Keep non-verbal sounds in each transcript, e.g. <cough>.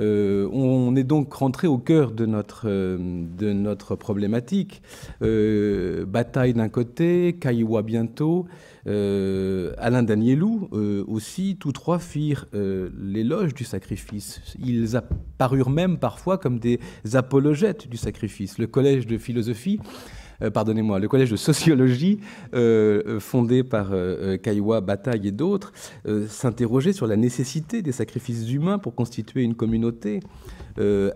Euh, on, est donc rentré au cœur de notre, euh, de notre problématique. Euh, bataille d'un côté, Kaiwa bientôt, Alain Danielou aussi, tous trois firent l'éloge du sacrifice. Ils apparurent même parfois comme des apologètes du sacrifice. Le collège de philosophie euh, pardonnez-moi, le collège de sociologie euh, euh, fondé par Kaiwa Bataille et d'autres s'interrogeait sur la nécessité des sacrifices humains pour constituer une communauté.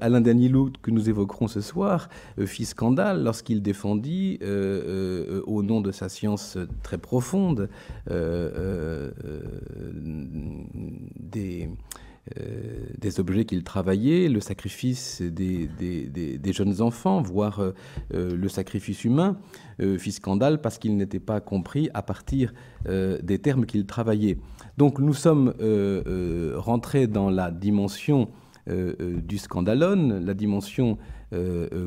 Alain Danilou, que nous évoquerons ce soir, fit scandale lorsqu'il défendit, au nom de sa science très profonde, des euh, des objets qu'il travaillait, le sacrifice des, jeunes enfants, voire euh, euh, le sacrifice humain, fit scandale parce qu'il n'était pas compris à partir des termes qu'il travaillait. Donc nous sommes rentrés dans la dimension du scandalone, la dimension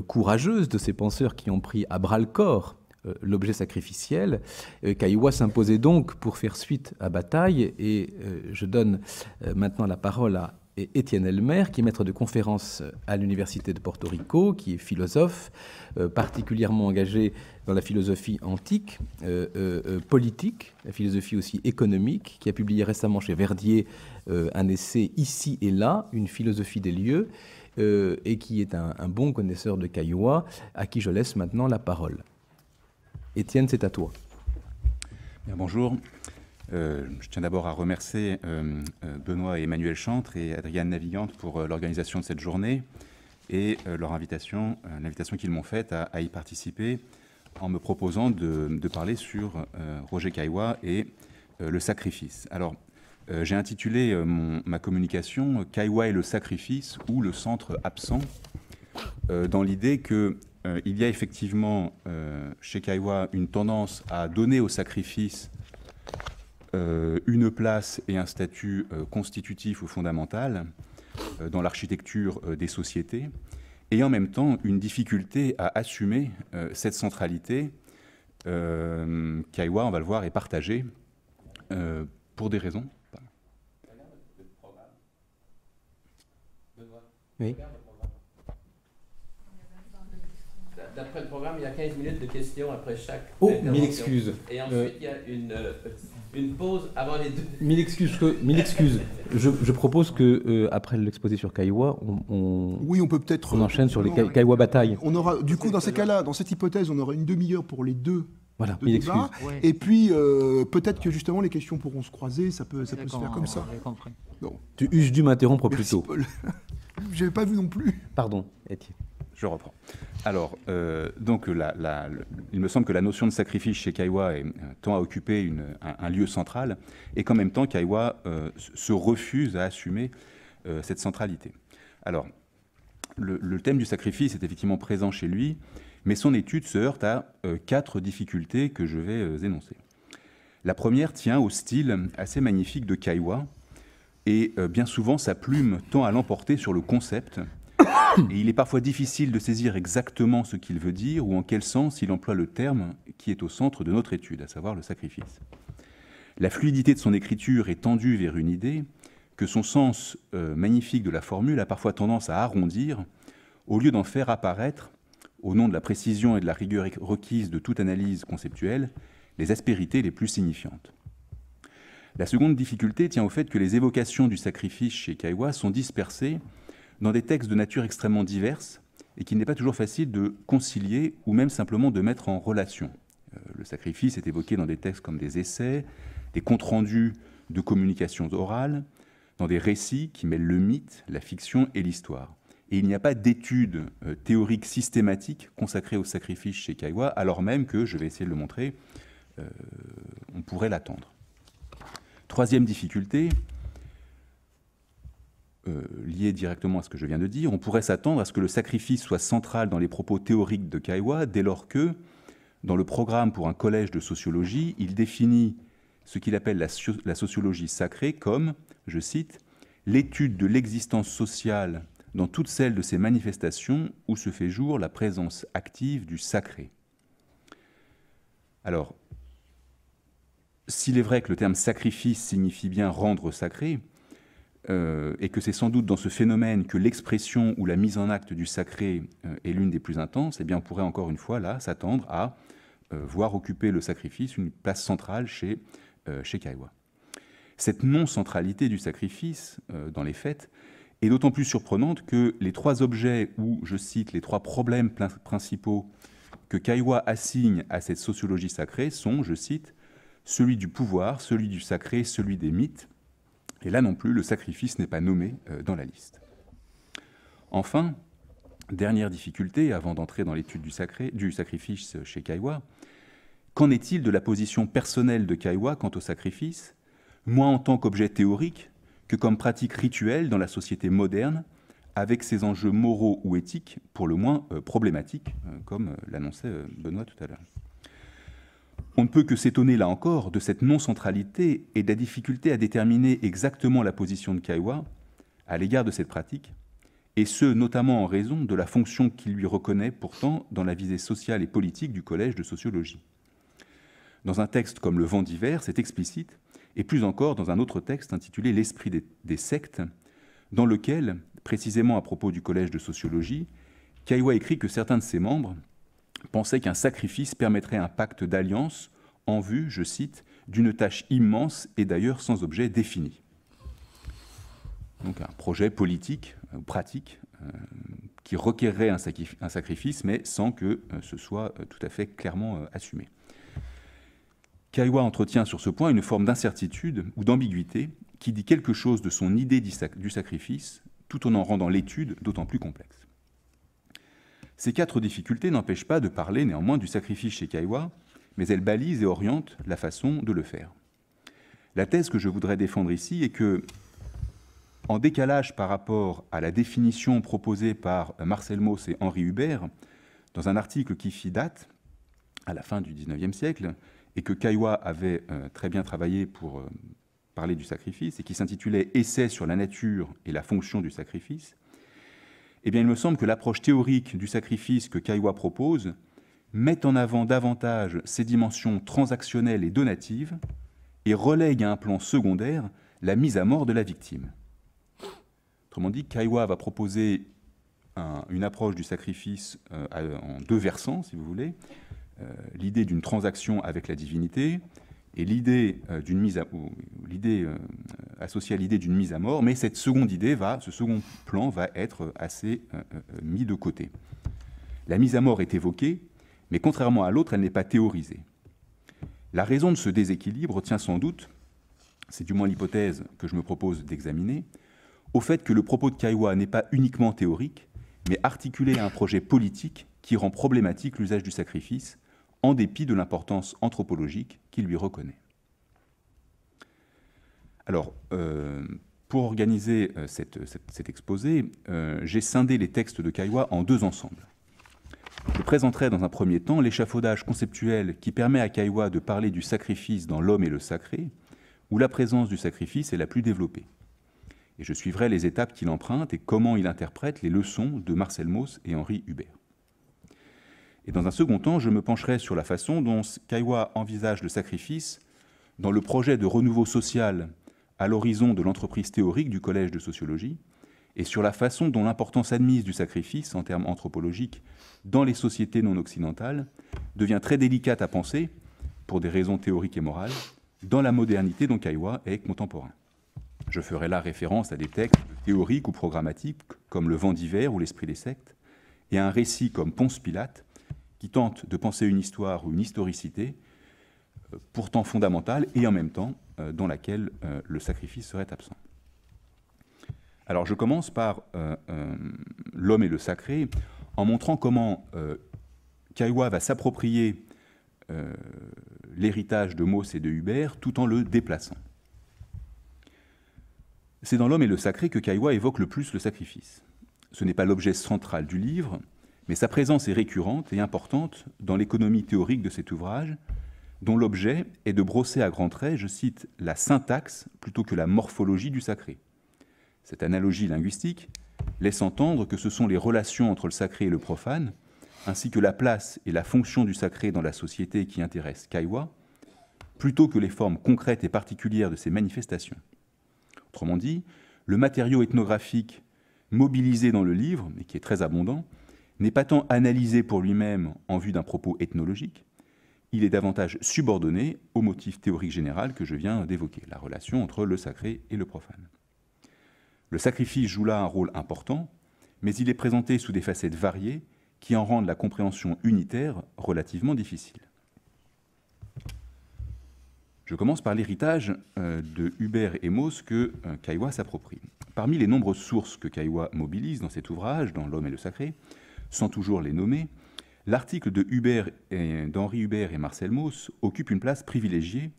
courageuse de ces penseurs qui ont pris à bras le corps euh, l'objet sacrificiel. Euh, Kaiwa s'imposait donc pour faire suite à Bataille, et euh, je donne maintenant la parole à Étienne Elmer, qui est maître de conférence à l'Université de Porto Rico, qui est philosophe, particulièrement engagé dans la philosophie antique, politique, la philosophie aussi économique, qui a publié récemment chez Verdier un essai Ici et là, une philosophie des lieux, et qui est un, bon connaisseur de Kaiowa, à qui je laisse maintenant la parole. Etienne, c'est à toi. bonjour. Euh, je tiens d'abord à remercier euh, euh, Benoît et Emmanuel Chantre et Adriane Navigante pour l'organisation de cette journée et leur invitation, l'invitation qu'ils m'ont faite à, y participer en me proposant de, parler sur Roger Caillois et le sacrifice. Alors, j'ai intitulé ma communication Caillois et le sacrifice ou le centre absent, dans l'idée que euh, il y a effectivement euh, chez Kaiwa une tendance à donner au sacrifice euh, une place et un statut constitutif ou fondamental dans l'architecture des sociétés, et en même temps une difficulté à assumer cette centralité. Kaiwa, on va le voir, est partagée pour des raisons. Oui. d'après le programme, il y a 15 minutes de questions après chaque. Oh, mille excuses. Et euh, ensuite, il y a une, euh, une, pause avant les deux. Mille excuses. Que, mille excuses. je, je, propose que, euh, après l'exposé sur Kaiwa, on, oui, on peut peut-être. On enchaîne sur les Kaiwa bataille. On aura, du coup, dans ces cas-là, dans cette hypothèse, on aura une demi-heure pour les deux voilà, mille excuses. Et puis, peut-être que justement, les questions pourront se croiser, ça peut, ça peut se faire comme ça. Non. Tu eusses dû m'interrompre plus tôt. Paul. <laughs> Je pas vu non plus. Pardon, Étienne je reprends. Alors, euh, donc, il me semble que la notion de sacrifice chez Kaiwa euh, tend à occuper un, lieu central, et qu'en même temps, Kaiwa euh, se refuse à assumer cette centralité. Alors, le, le, thème du sacrifice est effectivement présent chez lui, mais son étude se heurte à quatre difficultés que je vais énoncer. La première tient au style assez magnifique de Kaiwa, et bien souvent, sa plume tend à l'emporter sur le concept il est parfois difficile de saisir exactement ce qu'il veut dire ou en quel sens il emploie le terme qui est au centre de notre étude, à savoir le sacrifice. La fluidité de son écriture est tendue vers une idée que son sens euh, magnifique de la formule a parfois tendance à arrondir au lieu d'en faire apparaître, au nom de la précision et de la rigueur requise de toute analyse conceptuelle, les aspérités les plus signifiantes. La seconde difficulté tient au fait que les évocations du sacrifice chez Kaiwa sont dispersées dans des textes de nature extrêmement diverse et qu'il n'est pas toujours facile de concilier ou même simplement de mettre en relation. Euh, le sacrifice est évoqué dans des textes comme des essais, des comptes rendus de communications orales, dans des récits qui mêlent le mythe, la fiction et l'histoire. Et il n'y a pas d'étude euh, théorique systématique consacrée au sacrifice chez Kaiwa, alors même que, je vais essayer de le montrer, euh, on pourrait l'attendre. Troisième difficulté, euh, lié directement à ce que je viens de dire, on pourrait s'attendre à ce que le sacrifice soit central dans les propos théoriques de Kaiwa, dès lors que, dans le programme pour un collège de sociologie, il définit ce qu'il appelle la, la sociologie sacrée comme, je cite, l'étude de l'existence sociale dans toutes celles de ses manifestations où se fait jour la présence active du sacré. Alors, s'il est vrai que le terme sacrifice signifie bien rendre sacré, euh, et que c'est sans doute dans ce phénomène que l'expression ou la mise en acte du sacré euh, est l'une des plus intenses, eh bien on pourrait encore une fois là s'attendre à euh, voir occuper le sacrifice une place centrale chez, chez Kaiwa. Cette non-centralité du sacrifice dans les fêtes est d'autant plus surprenante que les trois objets ou, je cite, les trois problèmes principaux que Kaiwa assigne à cette sociologie sacrée sont, je cite, celui du pouvoir, celui du sacré, celui des mythes, et là non plus, le sacrifice n'est pas nommé euh, dans la liste. Enfin, dernière difficulté avant d'entrer dans l'étude du, du sacrifice chez Kaiwa, qu'en est-il de la position personnelle de Kaiwa quant au sacrifice, moins en tant qu'objet théorique que comme pratique rituelle dans la société moderne, avec ses enjeux moraux ou éthiques, pour le moins euh, problématiques, euh, comme l'annonçait Benoît tout à l'heure on ne peut que s'étonner là encore de cette non-centralité et de la difficulté à déterminer exactement la position de Kaiwa à l'égard de cette pratique, et ce notamment en raison de la fonction qu'il lui reconnaît pourtant dans la visée sociale et politique du Collège de sociologie. Dans un texte comme Le vent d'hiver, c'est explicite, et plus encore dans un autre texte intitulé L'esprit des, sectes, dans lequel, précisément à propos du Collège de sociologie, Kaiwa écrit que certains de ses membres, pensait qu'un sacrifice permettrait un pacte d'alliance en vue, je cite, d'une tâche immense et d'ailleurs sans objet défini. Donc un projet politique ou euh, pratique euh, qui requerrait un, sacrifice, mais sans que euh, ce soit tout à fait clairement assumé. Kaiwa entretient sur ce point une forme d'incertitude ou d'ambiguïté qui dit quelque chose de son idée du sacrifice, tout en en rendant l'étude d'autant plus complexe. Ces quatre difficultés n'empêchent pas de parler néanmoins du sacrifice chez Kaiwa, mais elles balisent et orientent la façon de le faire. La thèse que je voudrais défendre ici est que, en décalage par rapport à la définition proposée par Marcel Mauss et Henri Hubert, dans un article qui fit date, à la fin du XIXe siècle, et que Kaiwa avait euh, très bien travaillé pour euh, parler du sacrifice, et qui s'intitulait Essai sur la nature et la fonction du sacrifice, eh bien, il me semble que l'approche théorique du sacrifice que Kaiwa propose met en avant davantage ses dimensions transactionnelles et donatives et relègue à un plan secondaire la mise à mort de la victime. Autrement dit, Kaiwa va proposer une approche du sacrifice euh, en deux versants, si vous voulez, euh, l'idée d'une transaction avec la divinité et l'idée euh, d'une mise l'idée euh, associée à l'idée d'une mise à mort, mais cette seconde idée va, ce second plan va être euh, assez mis de côté. La mise à mort est évoquée, mais contrairement à l'autre, elle n'est pas théorisée. La raison de ce déséquilibre tient sans doute, c'est du moins l'hypothèse que je me propose d'examiner, au fait que le propos de Kaiwa n'est pas uniquement théorique, mais articulé à un projet politique qui rend problématique l'usage du sacrifice, en dépit de l'importance anthropologique qu'il lui reconnaît. Alors, euh, pour organiser euh, cet exposé, euh, j'ai scindé les textes de Caillois en deux ensembles. Je présenterai dans un premier temps l'échafaudage conceptuel qui permet à Caillois de parler du sacrifice dans l'homme et le sacré, où la présence du sacrifice est la plus développée. Et je suivrai les étapes qu'il emprunte et comment il interprète les leçons de Marcel Mauss et Henri Hubert. Et dans un second temps, je me pencherai sur la façon dont Kaiwa envisage le sacrifice dans le projet de renouveau social à l'horizon de l'entreprise théorique du Collège de sociologie, et sur la façon dont l'importance admise du sacrifice en termes anthropologiques dans les sociétés non occidentales devient très délicate à penser, pour des raisons théoriques et morales, dans la modernité dont Kaiwa est contemporain. Je ferai là référence à des textes théoriques ou programmatiques comme Le vent d'hiver ou L'esprit des sectes, et à un récit comme Ponce Pilate, qui tente de penser une histoire ou une historicité, euh, pourtant fondamentale et en même temps euh, dans laquelle euh, le sacrifice serait absent. Alors je commence par l'homme et le sacré en montrant comment Kaiwa va s'approprier l'héritage de Mauss et de Hubert tout en le déplaçant. C'est dans l'homme et le sacré que Kaiwa évoque le plus le sacrifice. Ce n'est pas l'objet central du livre, mais sa présence est récurrente et importante dans l'économie théorique de cet ouvrage, dont l'objet est de brosser à grands traits, je cite, la syntaxe plutôt que la morphologie du sacré. Cette analogie linguistique laisse entendre que ce sont les relations entre le sacré et le profane, ainsi que la place et la fonction du sacré dans la société qui intéressent Kaiwa, plutôt que les formes concrètes et particulières de ces manifestations. Autrement dit, le matériau ethnographique mobilisé dans le livre, mais qui est très abondant, n'est pas tant analysé pour lui-même en vue d'un propos ethnologique, il est davantage subordonné au motif théorique général que je viens d'évoquer, la relation entre le sacré et le profane. Le sacrifice joue là un rôle important, mais il est présenté sous des facettes variées qui en rendent la compréhension unitaire relativement difficile. Je commence par l'héritage euh, de Hubert et Mauss que Kaiwa euh, s'approprie. Parmi les nombreuses sources que Kaiwa mobilise dans cet ouvrage, dans L'homme et le sacré, sans toujours les nommer, l'article de d'Henri Hubert et Marcel Mauss occupe une place privilégiée,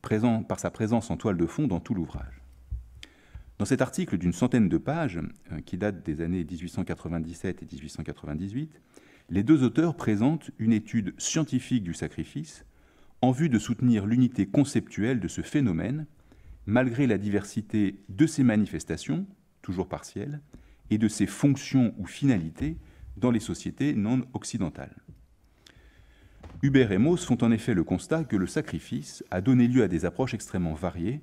présent par sa présence en toile de fond dans tout l'ouvrage. Dans cet article d'une centaine de pages, euh, qui date des années 1897 et 1898, les deux auteurs présentent une étude scientifique du sacrifice en vue de soutenir l'unité conceptuelle de ce phénomène, malgré la diversité de ses manifestations, toujours partielles, et de ses fonctions ou finalités, dans les sociétés non occidentales. Hubert et Mauss font en effet le constat que le sacrifice a donné lieu à des approches extrêmement variées,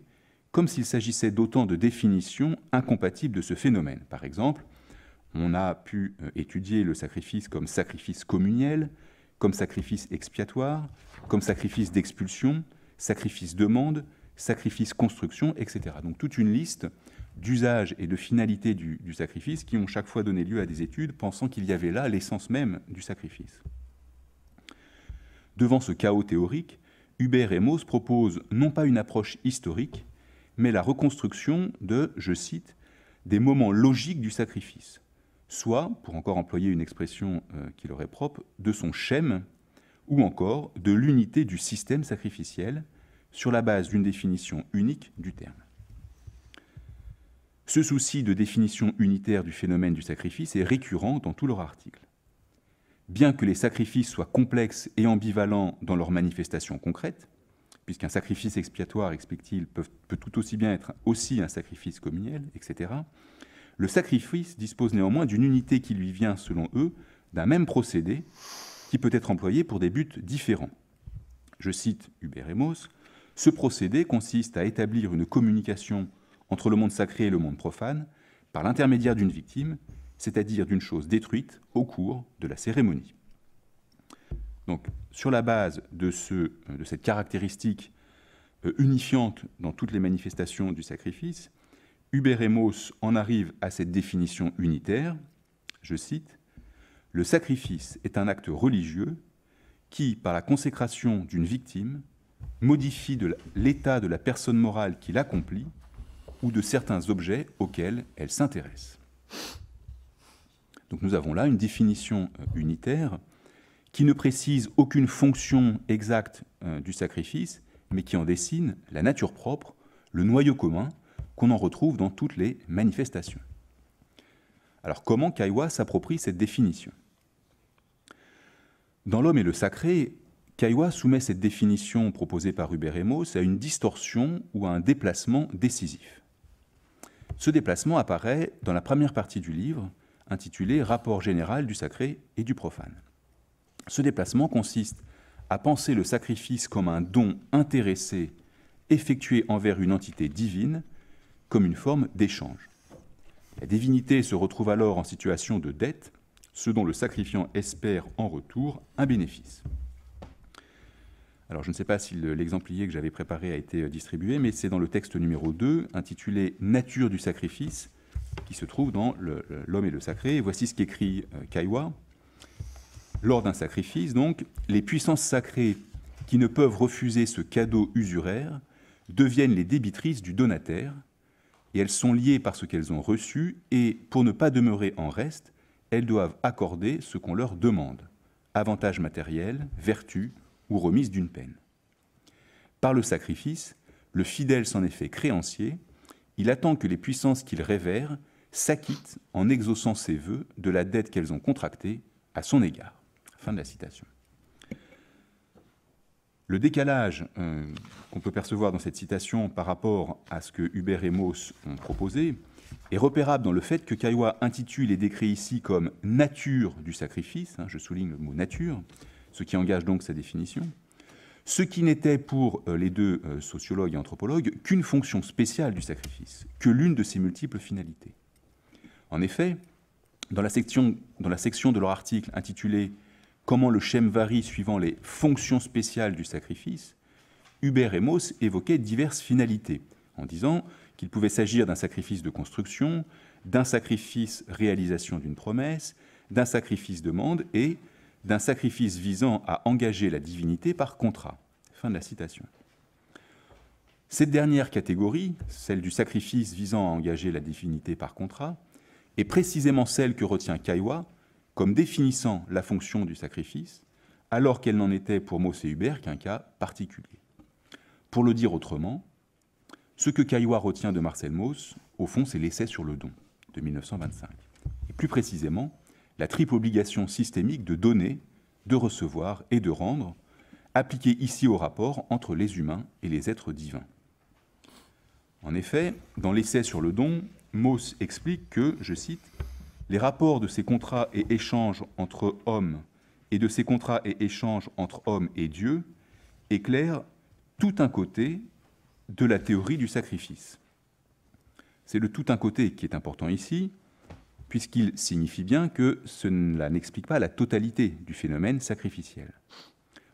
comme s'il s'agissait d'autant de définitions incompatibles de ce phénomène. Par exemple, on a pu euh, étudier le sacrifice comme sacrifice communiel, comme sacrifice expiatoire, comme sacrifice d'expulsion, sacrifice demande, sacrifice construction, etc. Donc toute une liste d'usage et de finalité du, sacrifice qui ont chaque fois donné lieu à des études pensant qu'il y avait là l'essence même du sacrifice. Devant ce chaos théorique, Hubert et Mauss proposent non pas une approche historique, mais la reconstruction de, je cite, des moments logiques du sacrifice, soit, pour encore employer une expression euh, qui leur est propre, de son schème, ou encore de l'unité du système sacrificiel, sur la base d'une définition unique du terme. Ce souci de définition unitaire du phénomène du sacrifice est récurrent dans tous leurs articles. Bien que les sacrifices soient complexes et ambivalents dans leurs manifestations concrètes, puisqu'un sacrifice expiatoire, explique peut, tout aussi bien être aussi un sacrifice communiel, etc., le sacrifice dispose néanmoins d'une unité qui lui vient, selon eux, d'un même procédé qui peut être employé pour des buts différents. Je cite Hubert Emos, Ce procédé consiste à établir une communication entre le monde sacré et le monde profane par l'intermédiaire d'une victime, c'est-à-dire d'une chose détruite au cours de la cérémonie. Donc, sur la base de, ce, euh, de cette caractéristique euh, unifiante dans toutes les manifestations du sacrifice, Hubert en arrive à cette définition unitaire, je cite, Le sacrifice est un acte religieux qui, par la consécration d'une victime, modifie l'état de la personne morale qui l'accomplit ou de certains objets auxquels elle s'intéresse. Donc nous avons là une définition euh, unitaire qui ne précise aucune fonction exacte euh, du sacrifice, mais qui en dessine la nature propre, le noyau commun qu'on en retrouve dans toutes les manifestations. Alors comment Kaiwa s'approprie cette définition Dans L'homme et le sacré, Kaiwa soumet cette définition proposée par Hubert Emos à une distorsion ou à un déplacement décisif. Ce déplacement apparaît dans la première partie du livre, intitulée Rapport général du sacré et du profane. Ce déplacement consiste à penser le sacrifice comme un don intéressé effectué envers une entité divine, comme une forme d'échange. La divinité se retrouve alors en situation de dette, ce dont le sacrifiant espère en retour un bénéfice. Alors je ne sais pas si l'exemplier que j'avais préparé a été euh, distribué, mais c'est dans le texte numéro 2, intitulé Nature du sacrifice, qui se trouve dans L'homme et le sacré. Et voici ce qu'écrit euh, Kaiwa. Lors d'un sacrifice, donc, les puissances sacrées qui ne peuvent refuser ce cadeau usuraire deviennent les débitrices du donataire, et elles sont liées par ce qu'elles ont reçu, et pour ne pas demeurer en reste, elles doivent accorder ce qu'on leur demande, avantages matériels, vertus, ou remise d'une peine. Par le sacrifice, le fidèle s'en est fait créancier, il attend que les puissances qu'il révère s'acquittent en exaucant ses vœux de la dette qu'elles ont contractée à son égard. Fin de la citation. Le décalage euh, qu'on peut percevoir dans cette citation par rapport à ce que Hubert et Mauss ont proposé est repérable dans le fait que Caillois intitule et décrit ici comme nature du sacrifice, hein, je souligne le mot nature, ce qui engage donc sa définition, ce qui n'était pour euh, les deux euh, sociologues et anthropologues qu'une fonction spéciale du sacrifice, que l'une de ses multiples finalités. En effet, dans la section, de leur article intitulé Comment le schème varie suivant les fonctions spéciales du sacrifice, Hubert et Mauss évoquaient diverses finalités, en disant qu'il pouvait s'agir d'un sacrifice de construction, d'un sacrifice réalisation d'une promesse, d'un sacrifice demande et, d'un sacrifice visant à engager la divinité par contrat. Fin de la citation. Cette dernière catégorie, celle du sacrifice visant à engager la divinité par contrat, est précisément celle que retient Kaiwa comme définissant la fonction du sacrifice, alors qu'elle n'en était pour et Hubert qu'un cas particulier. Pour le dire autrement, ce que Caillois retient de Marcel Mauss, au fond, c'est l'essai sur le don de 1925. Et plus précisément, la triple obligation systémique de donner, de recevoir et de rendre, appliquée ici au rapport entre les humains et les êtres divins. En effet, dans l'essai sur le don, Mauss explique que, je cite, les rapports de ces contrats et échanges entre hommes et de ces contrats et échanges entre hommes et Dieu éclairent tout un côté de la théorie du sacrifice. C'est le tout un côté qui est important ici, puisqu'il signifie bien que cela n'explique pas la totalité du phénomène sacrificiel.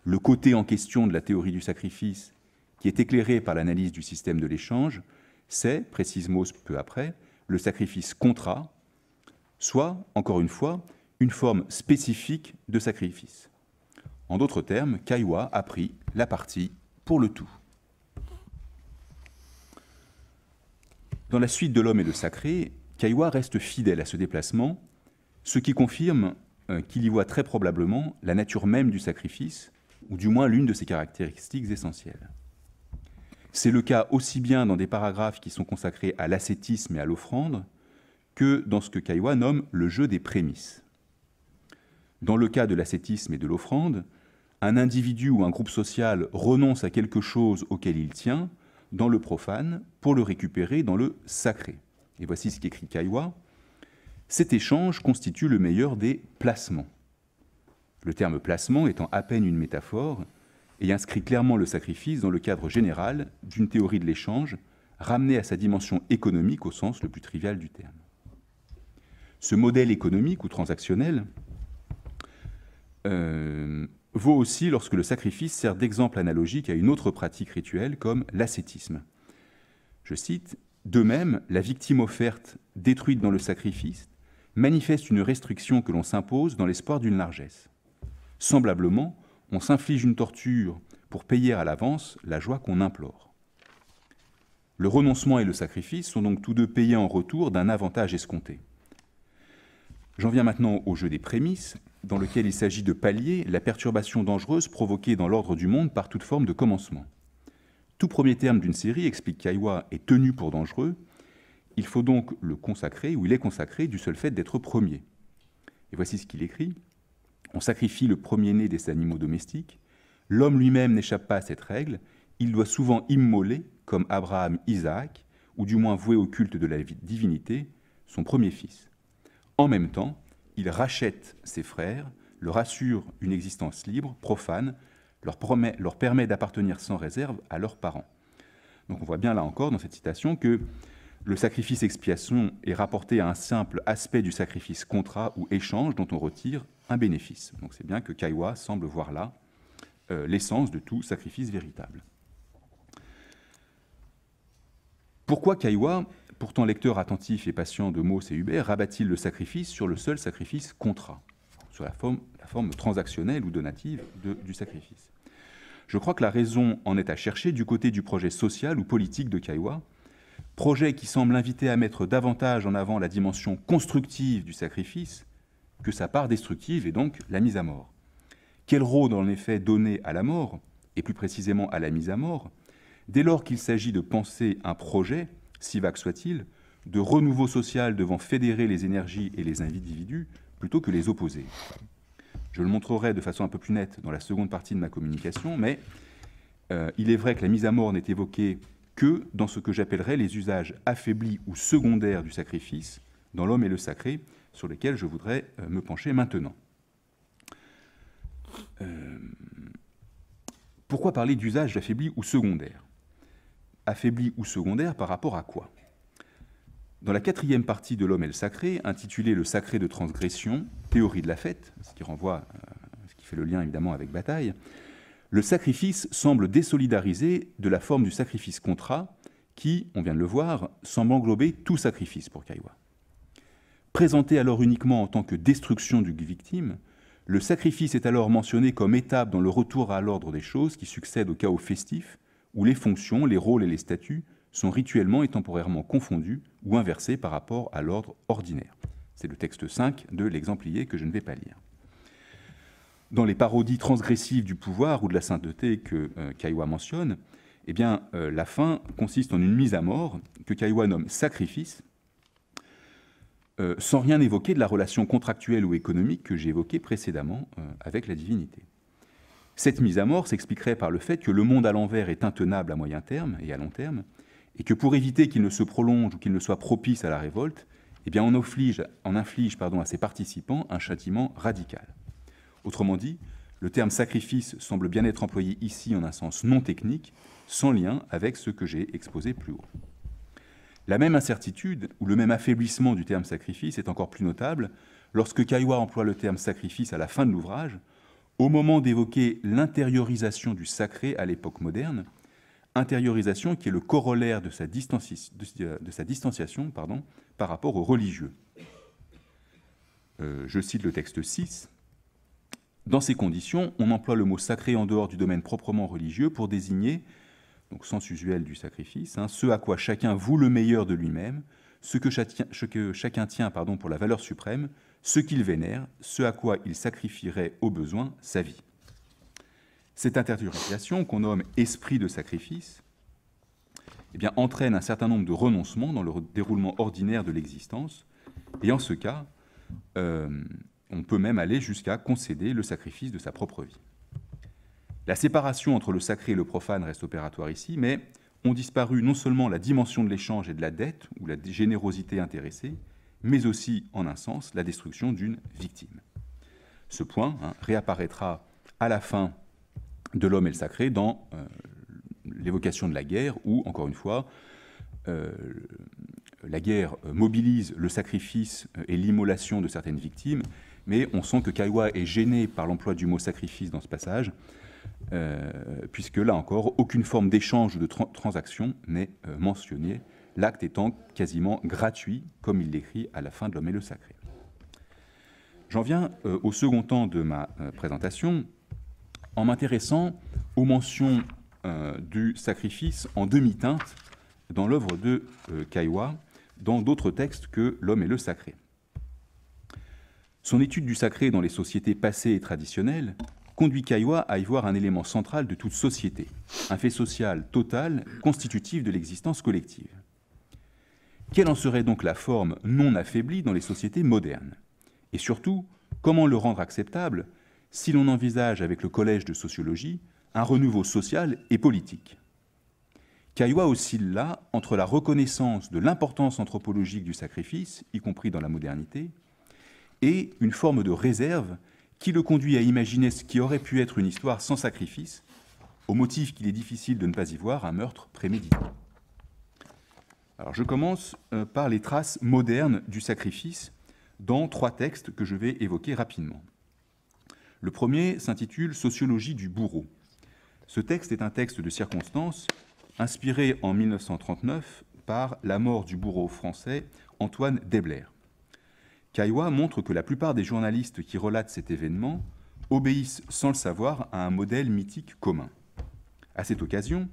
Le côté en question de la théorie du sacrifice, qui est éclairé par l'analyse du système de l'échange, c'est, précisemos peu après, le sacrifice contrat, soit, encore une fois, une forme spécifique de sacrifice. En d'autres termes, Kaiwa a pris la partie pour le tout. Dans la suite de l'homme et le sacré, Kaiwa reste fidèle à ce déplacement, ce qui confirme euh, qu'il y voit très probablement la nature même du sacrifice, ou du moins l'une de ses caractéristiques essentielles. C'est le cas aussi bien dans des paragraphes qui sont consacrés à l'ascétisme et à l'offrande que dans ce que Kaiwa nomme le jeu des prémices. Dans le cas de l'ascétisme et de l'offrande, un individu ou un groupe social renonce à quelque chose auquel il tient dans le profane pour le récupérer dans le sacré. Et voici ce qu'écrit Kaiwa. Cet échange constitue le meilleur des placements. Le terme placement étant à peine une métaphore et inscrit clairement le sacrifice dans le cadre général d'une théorie de l'échange ramenée à sa dimension économique au sens le plus trivial du terme. Ce modèle économique ou transactionnel euh, vaut aussi lorsque le sacrifice sert d'exemple analogique à une autre pratique rituelle comme l'ascétisme. Je cite, de même, la victime offerte, détruite dans le sacrifice, manifeste une restriction que l'on s'impose dans l'espoir d'une largesse. Semblablement, on s'inflige une torture pour payer à l'avance la joie qu'on implore. Le renoncement et le sacrifice sont donc tous deux payés en retour d'un avantage escompté. J'en viens maintenant au jeu des prémices, dans lequel il s'agit de pallier la perturbation dangereuse provoquée dans l'ordre du monde par toute forme de commencement tout premier terme d'une série, explique Kaiwa, est tenu pour dangereux, il faut donc le consacrer, ou il est consacré, du seul fait d'être premier. Et voici ce qu'il écrit. On sacrifie le premier-né des animaux domestiques. L'homme lui-même n'échappe pas à cette règle. Il doit souvent immoler, comme Abraham Isaac, ou du moins vouer au culte de la divinité, son premier fils. En même temps, il rachète ses frères, leur assure une existence libre, profane, leur, permet d'appartenir sans réserve à leurs parents. Donc on voit bien là encore dans cette citation que le sacrifice expiation est rapporté à un simple aspect du sacrifice contrat ou échange dont on retire un bénéfice. Donc c'est bien que Kaiwa semble voir là euh, l'essence de tout sacrifice véritable. Pourquoi Kaiwa, pourtant lecteur attentif et patient de Mauss et Hubert, rabat-il le sacrifice sur le seul sacrifice contrat, sur la forme, transactionnelle ou donative du sacrifice je crois que la raison en est à chercher du côté du projet social ou politique de Kaiwa, projet qui semble inviter à mettre davantage en avant la dimension constructive du sacrifice que sa part destructive et donc la mise à mort. Quel rôle en effet donner à la mort, et plus précisément à la mise à mort, dès lors qu'il s'agit de penser un projet, si vague soit-il, de renouveau social devant fédérer les énergies et les individus plutôt que les opposer je le montrerai de façon un peu plus nette dans la seconde partie de ma communication, mais euh, il est vrai que la mise à mort n'est évoquée que dans ce que j'appellerais les usages affaiblis ou secondaires du sacrifice, dans l'homme et le sacré, sur lesquels je voudrais euh, me pencher maintenant. Euh, pourquoi parler d'usage affaibli ou secondaire Affaibli ou secondaire par rapport à quoi Dans la quatrième partie de L'homme et le sacré, intitulée Le sacré de transgression, théorie de la fête, ce qui renvoie, euh, ce qui fait le lien évidemment avec Bataille, le sacrifice semble désolidarisé de la forme du sacrifice contrat qui, on vient de le voir, semble englober tout sacrifice pour Kaiwa. Présenté alors uniquement en tant que destruction du victime, le sacrifice est alors mentionné comme étape dans le retour à l'ordre des choses qui succède au chaos festif, où les fonctions, les rôles et les statuts sont rituellement et temporairement confondus ou inversés par rapport à l'ordre ordinaire. C'est le texte 5 de l'exemplier que je ne vais pas lire. Dans les parodies transgressives du pouvoir ou de la sainteté que euh, Kaiwa mentionne, eh bien, euh, la fin consiste en une mise à mort que Kaiwa nomme sacrifice, euh, sans rien évoquer de la relation contractuelle ou économique que j'ai évoquée précédemment avec la divinité. Cette mise à mort s'expliquerait par le fait que le monde à l'envers est intenable à moyen terme et à long terme, et que pour éviter qu'il ne se prolonge ou qu'il ne soit propice à la révolte, eh on, inflige, à ses participants un châtiment radical. Autrement dit, le terme sacrifice semble bien être employé ici en un sens non technique, sans lien avec ce que j'ai exposé plus haut. La même incertitude ou le même affaiblissement du terme sacrifice est encore plus notable lorsque Caillois emploie le terme sacrifice à la fin de l'ouvrage, au moment d'évoquer l'intériorisation du sacré à l'époque moderne, intériorisation qui est le corollaire de sa, de sa distanciation pardon, par rapport aux religieux. Euh, je cite le texte 6. Dans ces conditions, on emploie le mot sacré en dehors du domaine proprement religieux pour désigner, donc sens usuel du sacrifice, hein, ce à quoi chacun voue le meilleur de lui-même, ce que, chacun, tient pardon, pour la valeur suprême, ce qu'il vénère, ce à quoi il sacrifierait au besoin sa vie. Cette interdiction qu'on nomme esprit de sacrifice, eh entraîne un certain nombre de renoncements dans le déroulement ordinaire de l'existence, et en ce cas, euh, on peut même aller jusqu'à concéder le sacrifice de sa propre vie. La séparation entre le sacré et le profane reste opératoire ici, mais ont disparu non seulement la dimension de l'échange et de la dette ou la générosité intéressée, mais aussi, en un sens, la destruction d'une victime. Ce point hein, réapparaîtra à la fin de l'homme et le sacré dans euh, l'évocation de la guerre, où, encore une fois, euh, la guerre euh, mobilise le sacrifice euh, et l'immolation de certaines victimes, mais on sent que Kaiwa est gêné par l'emploi du mot sacrifice dans ce passage, puisque là encore, aucune forme d'échange ou de transaction n'est mentionnée, l'acte étant quasiment gratuit, comme il l'écrit à la fin de L'homme et le sacré. J'en viens au second temps de ma présentation en m'intéressant aux mentions euh, du sacrifice en demi-teinte dans l'œuvre de Caillois euh, dans d'autres textes que L'homme et le sacré. Son étude du sacré dans les sociétés passées et traditionnelles conduit Kaiwa à y voir un élément central de toute société, un fait social total constitutif de l'existence collective. Quelle en serait donc la forme non affaiblie dans les sociétés modernes Et surtout, comment le rendre acceptable si l'on envisage avec le Collège de sociologie un renouveau social et politique. Caillois oscille là entre la reconnaissance de l'importance anthropologique du sacrifice, y compris dans la modernité, et une forme de réserve qui le conduit à imaginer ce qui aurait pu être une histoire sans sacrifice, au motif qu'il est difficile de ne pas y voir un meurtre prémédité. Alors je commence euh, par les traces modernes du sacrifice dans trois textes que je vais évoquer rapidement. Le premier s'intitule Sociologie du bourreau ce texte est un texte de circonstance, inspiré en 1939 par la mort du bourreau français Antoine Debler. Caillois montre que la plupart des journalistes qui relatent cet événement obéissent sans le savoir à un modèle mythique commun. À cette occasion,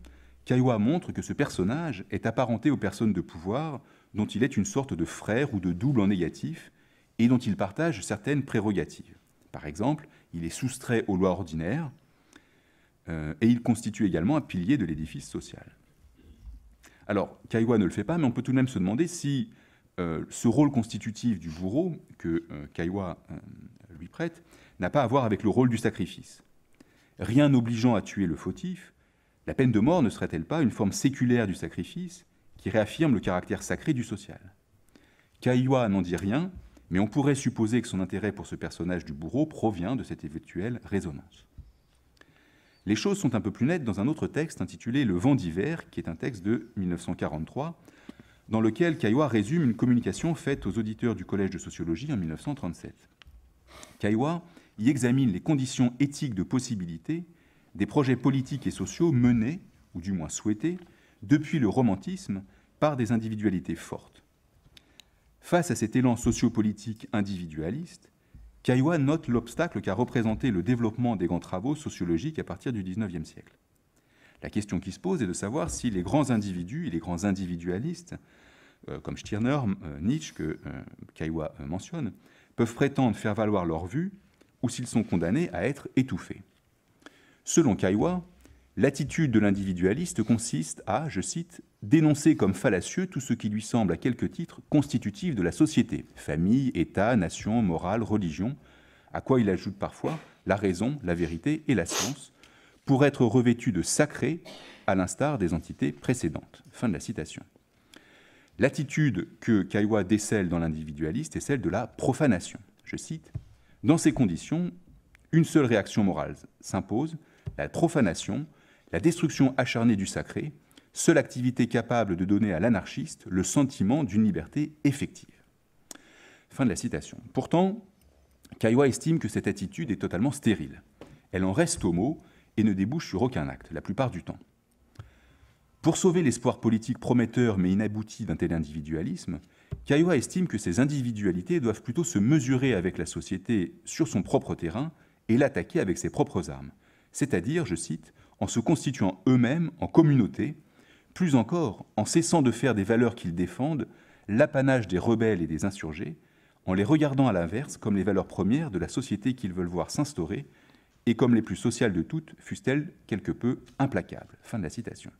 Caillois montre que ce personnage est apparenté aux personnes de pouvoir dont il est une sorte de frère ou de double en négatif et dont il partage certaines prérogatives. Par exemple, il est soustrait aux lois ordinaires, euh, et il constitue également un pilier de l'édifice social. Alors, Kaiwa ne le fait pas, mais on peut tout de même se demander si euh, ce rôle constitutif du bourreau que euh, euh, lui prête n'a pas à voir avec le rôle du sacrifice. Rien n'obligeant à tuer le fautif, la peine de mort ne serait-elle pas une forme séculaire du sacrifice qui réaffirme le caractère sacré du social Kaiwa n'en dit rien, mais on pourrait supposer que son intérêt pour ce personnage du bourreau provient de cette éventuelle résonance. Les choses sont un peu plus nettes dans un autre texte intitulé Le vent d'hiver, qui est un texte de 1943, dans lequel Caillois résume une communication faite aux auditeurs du Collège de sociologie en 1937. Caillois y examine les conditions éthiques de possibilité des projets politiques et sociaux menés, ou du moins souhaités, depuis le romantisme par des individualités fortes. Face à cet élan sociopolitique individualiste, Kaiwa note l'obstacle qu'a représenté le développement des grands travaux sociologiques à partir du XIXe siècle. La question qui se pose est de savoir si les grands individus et les grands individualistes, euh, comme Stirner, euh, Nietzsche, que Caillois euh, Kaiwa mentionne, peuvent prétendre faire valoir leur vue ou s'ils sont condamnés à être étouffés. Selon Kaiwa, L'attitude de l'individualiste consiste à, je cite, dénoncer comme fallacieux tout ce qui lui semble à quelques titres constitutif de la société, famille, État, nation, morale, religion, à quoi il ajoute parfois la raison, la vérité et la science, pour être revêtu de sacré, à l'instar des entités précédentes. Fin de la citation. L'attitude que Kaiwa décèle dans l'individualiste est celle de la profanation. Je cite Dans ces conditions, une seule réaction morale s'impose, la profanation, la destruction acharnée du sacré, seule activité capable de donner à l'anarchiste le sentiment d'une liberté effective. Fin de la citation. Pourtant, Kaiwa estime que cette attitude est totalement stérile. Elle en reste au mot et ne débouche sur aucun acte, la plupart du temps. Pour sauver l'espoir politique prometteur mais inabouti d'un tel individualisme, Kaiwa estime que ces individualités doivent plutôt se mesurer avec la société sur son propre terrain et l'attaquer avec ses propres armes, c'est-à-dire, je cite, en se constituant eux-mêmes en communauté, plus encore en cessant de faire des valeurs qu'ils défendent l'apanage des rebelles et des insurgés, en les regardant à l'inverse comme les valeurs premières de la société qu'ils veulent voir s'instaurer, et comme les plus sociales de toutes, fussent-elles quelque peu implacables. Fin de la citation.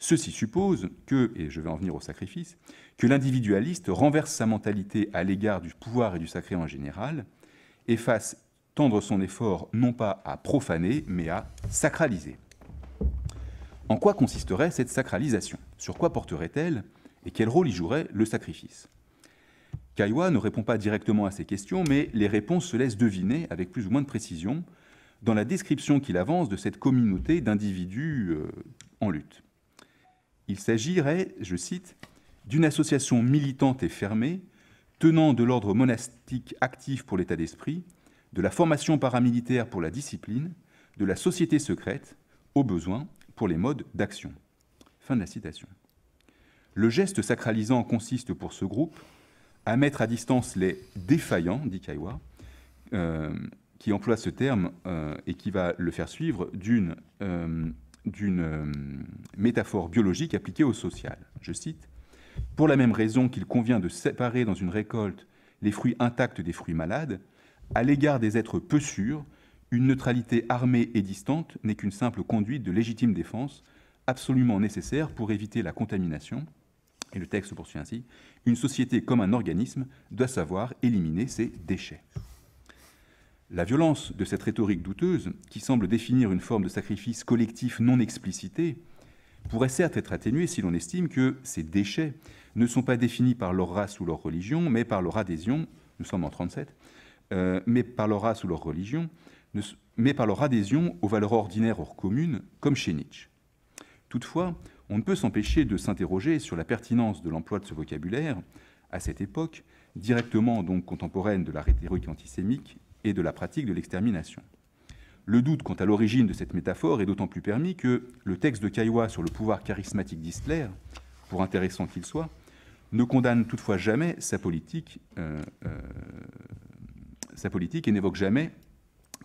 Ceci suppose que, et je vais en venir au sacrifice, que l'individualiste renverse sa mentalité à l'égard du pouvoir et du sacré en général, et fasse tendre son effort non pas à profaner, mais à sacraliser. En quoi consisterait cette sacralisation Sur quoi porterait-elle Et quel rôle y jouerait le sacrifice Kaiwa ne répond pas directement à ces questions, mais les réponses se laissent deviner avec plus ou moins de précision dans la description qu'il avance de cette communauté d'individus euh, en lutte. Il s'agirait, je cite, d'une association militante et fermée, tenant de l'ordre monastique actif pour l'état d'esprit, de la formation paramilitaire pour la discipline, de la société secrète, au besoin, pour les modes d'action. Fin de la citation. Le geste sacralisant consiste pour ce groupe à mettre à distance les défaillants, dit Kaiwa, euh, qui emploie ce terme euh, et qui va le faire suivre d'une euh, métaphore biologique appliquée au social. Je cite Pour la même raison qu'il convient de séparer dans une récolte les fruits intacts des fruits malades, à l'égard des êtres peu sûrs, une neutralité armée et distante n'est qu'une simple conduite de légitime défense, absolument nécessaire pour éviter la contamination. Et le texte poursuit ainsi, une société comme un organisme doit savoir éliminer ses déchets. La violence de cette rhétorique douteuse, qui semble définir une forme de sacrifice collectif non explicité, pourrait certes être atténuée si l'on estime que ces déchets ne sont pas définis par leur race ou leur religion, mais par leur adhésion, nous sommes en 37, euh, mais par leur leur religion, mais par leur adhésion aux valeurs ordinaires hors communes, comme chez Nietzsche. Toutefois, on ne peut s'empêcher de s'interroger sur la pertinence de l'emploi de ce vocabulaire à cette époque, directement donc contemporaine de la rhétorique antisémique et de la pratique de l'extermination. Le doute quant à l'origine de cette métaphore est d'autant plus permis que le texte de Caillois sur le pouvoir charismatique d'Hitler, pour intéressant qu'il soit, ne condamne toutefois jamais sa politique euh, euh, sa politique et n'évoque jamais,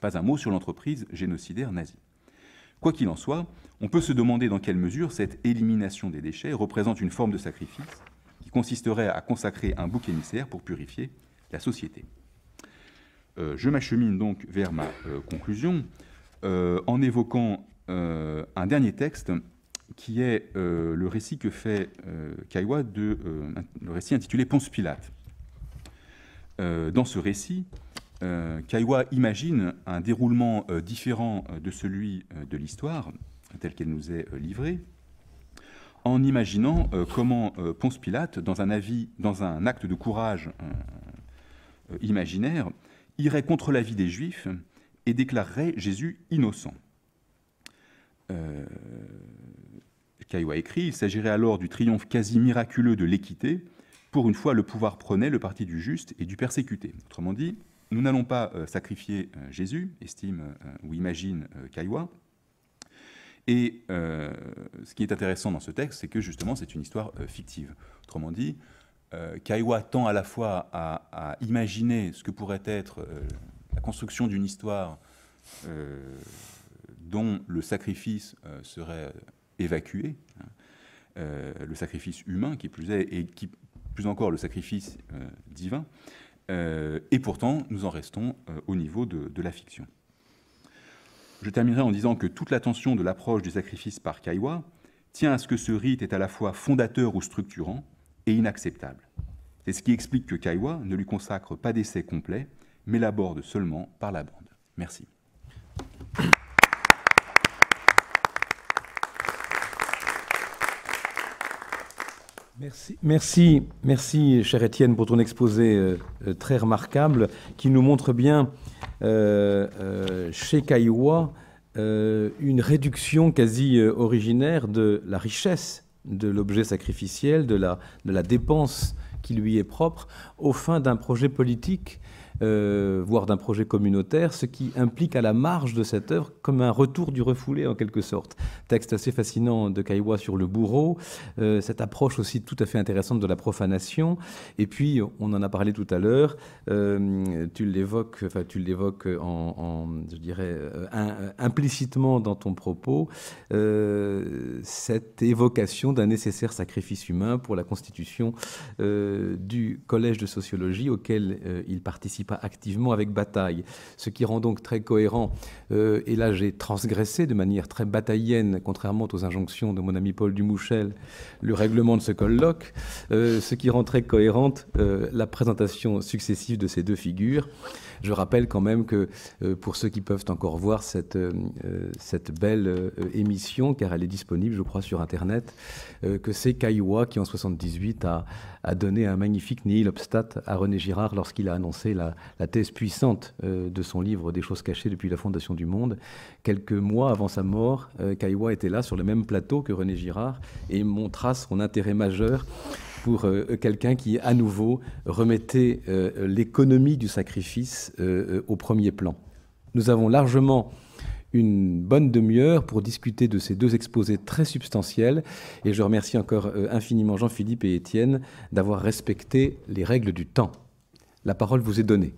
pas un mot, sur l'entreprise génocidaire nazie. Quoi qu'il en soit, on peut se demander dans quelle mesure cette élimination des déchets représente une forme de sacrifice qui consisterait à consacrer un bouc émissaire pour purifier la société. Euh, je m'achemine donc vers ma euh, conclusion euh, en évoquant un dernier texte qui est le récit que fait Kaiwa de le récit intitulé Ponce Pilate. dans ce récit, euh, imagine un déroulement euh, différent euh, de celui euh, de l'histoire, telle qu'elle nous est livrée, en imaginant comment Ponce Pilate, dans un, avis, dans un acte de courage imaginaire, irait contre l'avis des Juifs et déclarerait Jésus innocent. Kaiwa écrit, il s'agirait alors du triomphe quasi miraculeux de l'équité, pour une fois le pouvoir prenait le parti du juste et du persécuté. Autrement dit, nous n'allons pas euh, sacrifier euh, Jésus, estime euh, ou imagine Kaiwa. Et ce qui est intéressant dans ce texte, c'est que justement, c'est une histoire fictive. Autrement dit, euh, tend à la fois à, imaginer ce que pourrait être la construction d'une histoire dont le sacrifice serait évacué, hein, le sacrifice humain qui plus est, et qui plus encore le sacrifice divin, euh, et pourtant, nous en restons euh, au niveau de, la fiction. Je terminerai en disant que toute l'attention de l'approche du sacrifice par Kaiwa tient à ce que ce rite est à la fois fondateur ou structurant et inacceptable. C'est ce qui explique que Kaiwa ne lui consacre pas d'essai complet, mais l'aborde seulement par la bande. Merci. Merci, merci, cher Étienne, pour ton exposé euh, euh, très remarquable qui nous montre bien euh, chez Kaiwa une réduction quasi originaire de la richesse de l'objet sacrificiel, de la, de la dépense qui lui est propre, au fin d'un projet politique euh, voire d'un projet communautaire, ce qui implique à la marge de cette œuvre comme un retour du refoulé en quelque sorte. Texte assez fascinant de Caillois sur le bourreau, euh, cette approche aussi tout à fait intéressante de la profanation, et puis on en a parlé tout à l'heure, euh, tu l'évoques, enfin tu l'évoques en, je dirais, implicitement dans ton propos, cette évocation d'un nécessaire sacrifice humain pour la constitution du collège de sociologie auquel il participe activement avec bataille. Ce qui rend donc très cohérent, euh, et là j'ai transgressé de manière très bataillienne, contrairement aux injonctions de mon ami Paul Dumouchel, le règlement de ce colloque, euh, ce qui rend très cohérente euh, la présentation successive de ces deux figures. Je rappelle quand même que euh, pour ceux qui peuvent encore voir cette, euh, euh, cette belle émission, car elle est disponible, je crois, sur Internet, que c'est Kaiwa qui, en 78, a, a donné un magnifique Obstat à René Girard lorsqu'il a annoncé la, la thèse puissante de son livre Des choses cachées depuis la fondation du monde. Quelques mois avant sa mort, Kaiwa était là sur le même plateau que René Girard et montra son intérêt majeur pour euh, quelqu'un qui, à nouveau, remettait euh, l'économie du sacrifice euh, au premier plan. Nous avons largement une bonne demi-heure pour discuter de ces deux exposés très substantiels. Et je remercie encore infiniment Jean-Philippe et Étienne d'avoir respecté les règles du temps. La parole vous est donnée.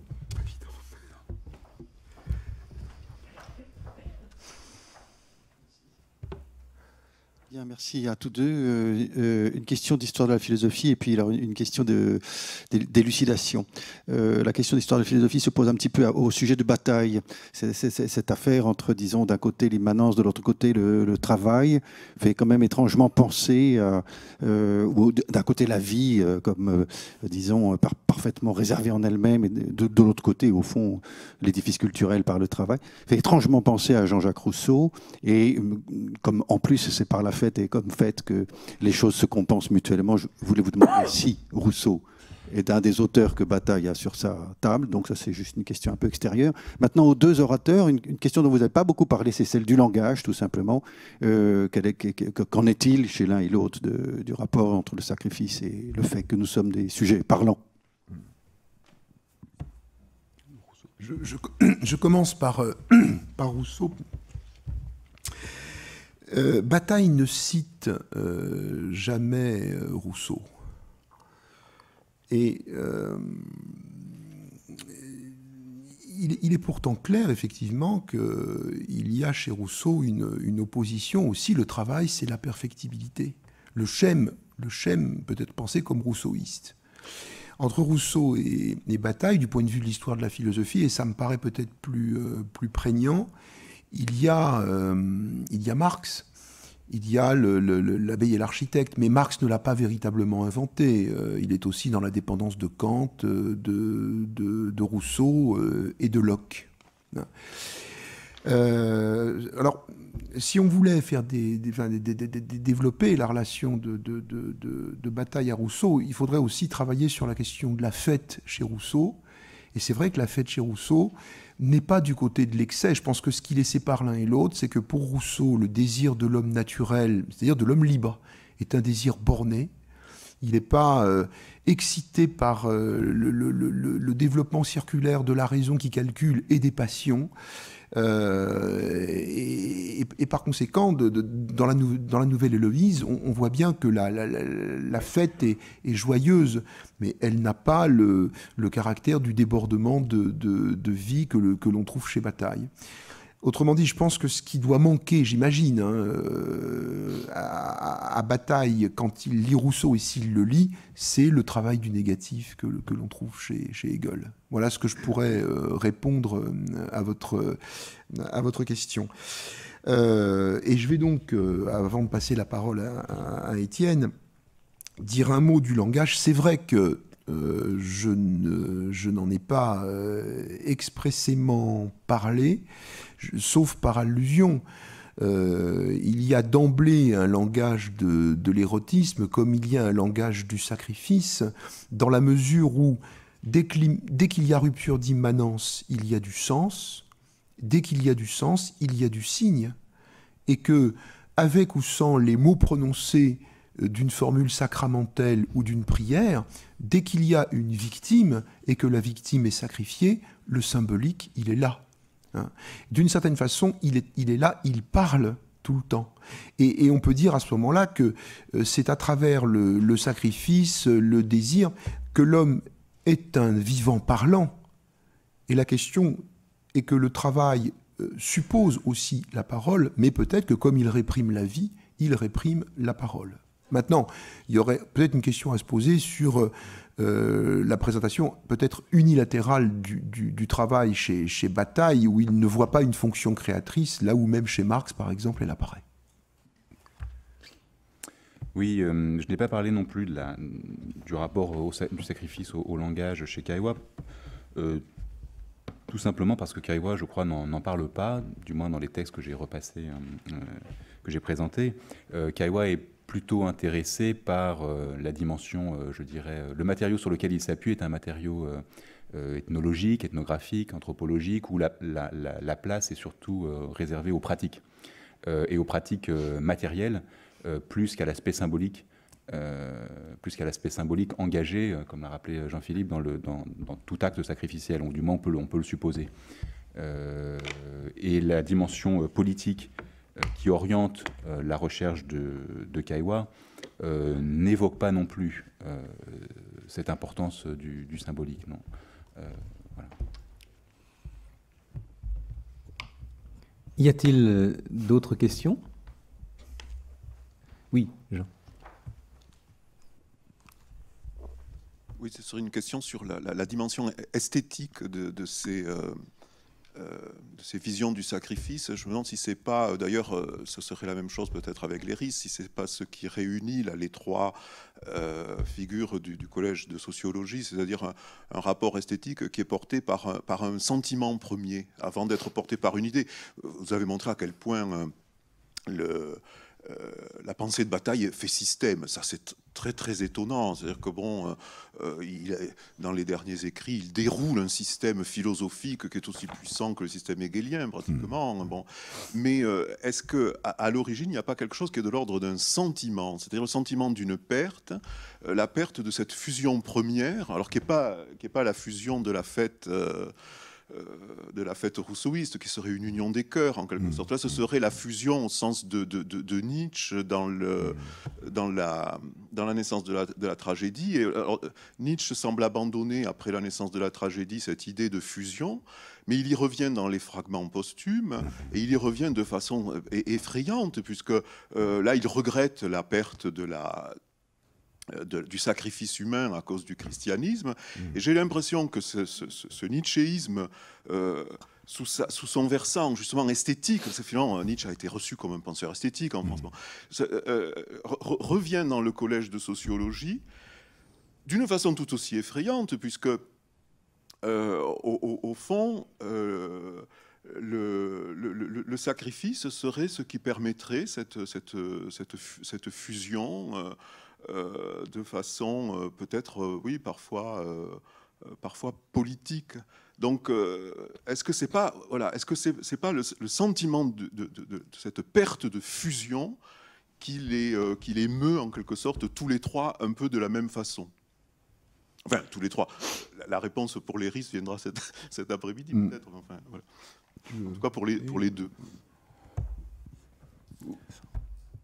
Bien, merci à tous deux. Euh, euh, une question d'histoire de la philosophie et puis une question d'élucidation. Euh, la question d'histoire de la philosophie se pose un petit peu au sujet de bataille. cette affaire entre, disons, d'un côté l'immanence, de l'autre côté le, travail, fait quand même étrangement penser, euh, d'un côté la vie comme, disons, parfaitement réservée en elle-même, et de, de l'autre côté, au fond, l'édifice culturel par le travail, fait étrangement penser à Jean-Jacques Rousseau, et comme en plus c'est par la et comme fait que les choses se compensent mutuellement. Je voulais vous demander si Rousseau est un des auteurs que Bataille a sur sa table, donc ça c'est juste une question un peu extérieure. Maintenant aux deux orateurs, une, question dont vous n'avez pas beaucoup parlé, c'est celle du langage tout simplement. Euh, qu'en est-il chez l'un et l'autre du rapport entre le sacrifice et le fait que nous sommes des sujets parlants je, commence par, euh, <clears throat> par Rousseau euh, bataille ne cite euh, jamais euh, Rousseau. Et il, est pourtant clair, effectivement, qu'il y a chez Rousseau une, opposition aussi. Le travail, c'est la perfectibilité. Le schème, le peut être pensé comme rousseauiste. Entre Rousseau et, Bataille, du point de vue de l'histoire de la philosophie, et ça me paraît peut-être plus, plus prégnant, euh, il y a, Marx, il y a l'abeille et l'architecte, mais Marx ne l'a pas véritablement inventé. Euh, il est aussi dans la dépendance de Kant, euh, de, Rousseau et de Locke. alors, si on voulait faire développer la relation de, bataille à Rousseau, il faudrait aussi travailler sur la question de la fête chez Rousseau, et c'est vrai que la fête chez Rousseau n'est pas du côté de l'excès. Je pense que ce qui les sépare l'un et l'autre, c'est que pour Rousseau, le désir de l'homme naturel, c'est-à-dire de l'homme libre, est un désir borné. Il n'est pas euh, excité par euh, le, le développement circulaire de la raison qui calcule et des passions. Euh, et, par conséquent, dans, la nouvelle Héloïse, on, voit bien que la, fête est, joyeuse, mais elle n'a pas le, caractère du débordement de, vie que l'on trouve chez Bataille. Autrement dit, je pense que ce qui doit manquer, j'imagine, hein, euh, à, Bataille quand il lit Rousseau et s'il le lit, c'est le travail du négatif que, l'on trouve chez, Hegel. Voilà ce que je pourrais euh, répondre euh, à votre, à votre question. et je vais donc, avant de passer la parole à, Étienne, dire un mot du langage. C'est vrai que je, n'en ai pas expressément parlé sauf par allusion. Euh, il y a d'emblée un langage de, l'érotisme comme il y a un langage du sacrifice, dans la mesure où dès qu'il y a rupture d'immanence, il y a du sens, dès qu'il y a du sens, il y a du signe, et que, avec ou sans les mots prononcés euh, d'une formule sacramentelle ou d'une prière, dès qu'il y a une victime et que la victime est sacrifiée, le symbolique, il est là. Hein. D'une certaine façon, il est, là, il parle tout le temps. Et, on peut dire à ce moment-là que euh, c'est à travers le, sacrifice, le désir, que l'homme est un vivant parlant. Et la question est que le travail euh, suppose aussi la parole, mais peut-être que comme il réprime la vie, il réprime la parole. Maintenant, il y aurait peut-être une question à se poser sur euh, euh, la présentation peut-être unilatérale du, travail chez, Bataille, où il ne voit pas une fonction créatrice, là où même chez Marx, par exemple, elle apparaît. Oui, euh, je n'ai pas parlé non plus du rapport du sacrifice au, langage chez Kaiwa. Euh, tout simplement parce que Kaiwa, je crois, n'en parle pas, du moins dans les textes que j'ai repassés, que j'ai présentés. est plutôt intéressé par euh, la dimension, euh, je dirais, euh, le matériau sur lequel il s'appuie est un matériau ethnologique, ethnographique, anthropologique, où la, place est surtout réservée aux pratiques et aux pratiques matérielles, plus qu'à l'aspect symbolique plus qu'à l'aspect symbolique engagé, comme l'a rappelé Jean-Philippe, dans, tout acte sacrificiel, ou du moins on peut, le supposer. et la dimension politique euh, qui oriente euh, la recherche de, de Kaiwa euh, n'évoque pas non plus cette importance du, symbolique. Non. Y a-t-il d'autres questions Oui, Jean. Oui, c'est sur une question sur la, dimension esthétique de, ces, de euh, ces visions du sacrifice. Je me demande si c'est pas, euh, d'ailleurs, euh, ce serait la même chose peut-être avec les risques si c'est pas ce qui réunit là, les trois figures du, collège de sociologie, c'est-à-dire un, rapport esthétique qui est porté par par un sentiment premier, avant d'être porté par une idée. Vous avez montré à quel point le euh, la pensée de bataille fait système. Ça, c'est très très étonnant. C'est-à-dire que bon, euh, euh, dans les derniers écrits, il déroule un système philosophique qui est aussi puissant que le système hegelien pratiquement. Hmm. Bon, mais est-ce qu'à à, l'origine, il n'y a pas quelque chose qui est de l'ordre d'un sentiment, c'est-à-dire le sentiment d'une perte, la perte de cette fusion première, alors qui n'est pas pas la fusion de la fête. Euh, de la fête rousseauiste, qui serait une union des cœurs, en quelque mm. sorte. Là, ce serait la fusion au sens de, de, Nietzsche dans, le, dans, la, dans la naissance de la, tragédie. Et, Nietzsche semble abandonner, après la naissance de la tragédie, cette idée de fusion, mais il y revient dans les fragments posthumes, et il y revient de façon euh, effrayante, puisque euh, là, il regrette la perte de la euh, du sacrifice humain à cause du christianisme. Mm. Et j'ai l'impression que ce, ce, euh, sous, son versant justement esthétique, parce que finalement euh, Nietzsche a été reçu comme un penseur esthétique en mm. France, revient dans le collège de sociologie d'une façon tout aussi effrayante, puisque au, fond, le, sacrifice serait ce qui permettrait cette, cette, cette fusion euh, de façon euh, peut-être, euh, oui, parfois, parfois politique. Donc, est-ce que c'est pas, voilà, est-ce que c'est, pas le, sentiment de, cette perte de fusion qui les, qui les meut en quelque sorte tous les trois un peu de la même façon Enfin, tous les trois. La réponse pour les risques viendra cet, <laughs> après-midi, mm. peut-être. voilà. En tout cas, pour les, pour les deux.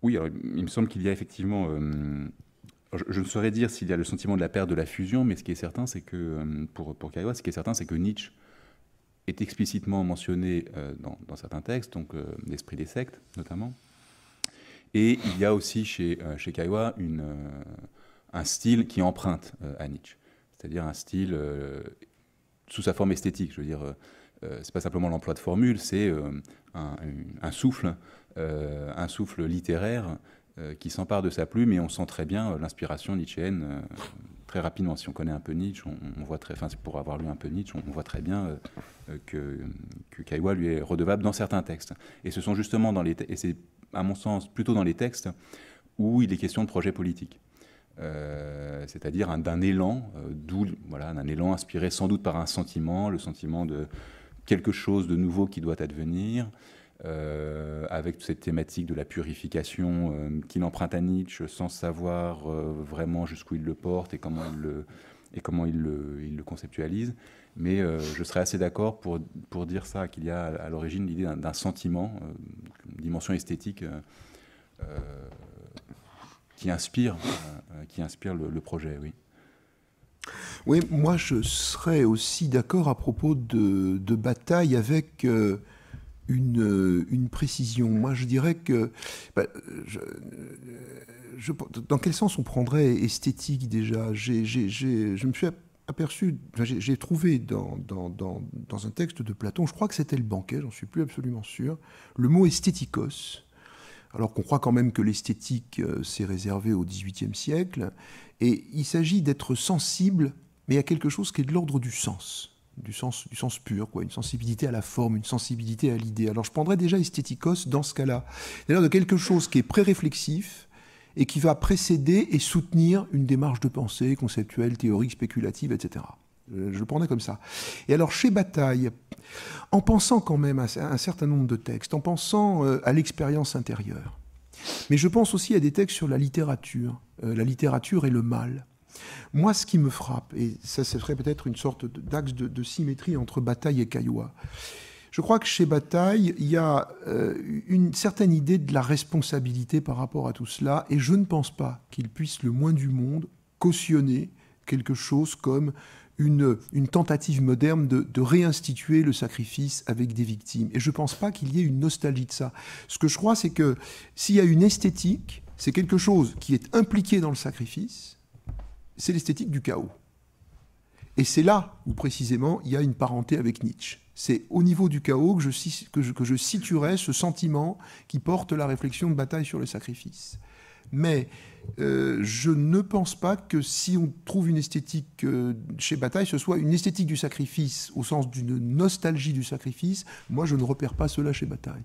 Oui, il me semble qu'il y a effectivement je, ne saurais dire s'il y a le sentiment de la perte de la fusion, mais ce qui est certain, c'est que, euh, pour, pour ce qui est certain, c'est que Nietzsche est explicitement mentionné euh, dans, certains textes, donc euh, l'esprit des sectes notamment. Et il y a aussi chez, chez Kaiwa un style qui emprunte à Nietzsche, c'est-à-dire un style sous sa forme esthétique. Je veux dire, c'est pas simplement l'emploi de formules, c'est un, souffle, un souffle littéraire euh, qui s'empare de sa plume et on sent très bien euh, l'inspiration nietzschéenne euh, très rapidement. Si on connaît un peu Nietzsche, on, voit très, enfin, pour avoir lu un peu Nietzsche, on, voit très bien que, que Kaiwa lui est redevable dans certains textes. Et ce sont justement dans les, et c'est à mon sens plutôt dans les textes où il est question de projet politique. c'est-à-dire d'un élan, voilà, d'un élan inspiré sans doute par un sentiment, le sentiment de quelque chose de nouveau qui doit advenir, euh, avec cette thématique de la purification euh, qu'il emprunte à Nietzsche sans savoir euh, vraiment jusqu'où il le porte et comment il le, et comment il le, conceptualise. Mais je serais assez d'accord pour, dire ça, qu'il y a à l'origine l'idée d'un sentiment, une dimension esthétique qui inspire, qui inspire le, projet, oui. Oui, moi je serais aussi d'accord à propos de, bataille avec euh, une, précision. Moi, je dirais que... Bah, dans quel sens on prendrait esthétique déjà J'ai, j'ai, Je me suis aperçu, j'ai trouvé dans, dans, un texte de Platon, je crois que c'était le banquet, j'en suis plus absolument sûr, le mot esthétikos, alors qu'on croit quand même que l'esthétique euh, s'est réservée au XVIIIe siècle, et il s'agit d'être sensible, mais à quelque chose qui est de l'ordre du sens du sens, du sens pur, quoi, une sensibilité à la forme, une sensibilité à l'idée. Alors je prendrais déjà esthéticos dans ce cas-là, c'est-à-dire de quelque chose qui est pré-réflexif et qui va précéder et soutenir une démarche de pensée conceptuelle, théorique, spéculative, etc. Euh, je le prendrais comme ça. Et alors chez Bataille, en pensant quand même à un certain nombre de textes, en pensant euh, à l'expérience intérieure, mais je pense aussi à des textes sur la littérature, euh, la littérature et le mal. Moi, ce qui me frappe, et ça, serait peut-être une sorte d'axe de, symétrie entre Bataille et Caillois, je crois que chez Bataille, il y a euh, une certaine idée de la responsabilité par rapport à tout cela, et je ne pense pas qu'il puisse le moins du monde cautionner quelque chose comme une, tentative moderne de, réinstituer le sacrifice avec des victimes. Et je ne pense pas qu'il y ait une nostalgie de ça. Ce que je crois, c'est que s'il y a une esthétique, c'est quelque chose qui est impliqué dans le sacrifice, c'est l'esthétique du chaos. Et c'est là où précisément il y a une parenté avec Nietzsche. C'est au niveau du chaos que je, que, que situerai ce sentiment qui porte la réflexion de bataille sur le sacrifice. Mais euh, je ne pense pas que si on trouve une esthétique euh, chez Bataille, ce soit une esthétique du sacrifice au sens d'une nostalgie du sacrifice. Moi, je ne repère pas cela chez Bataille.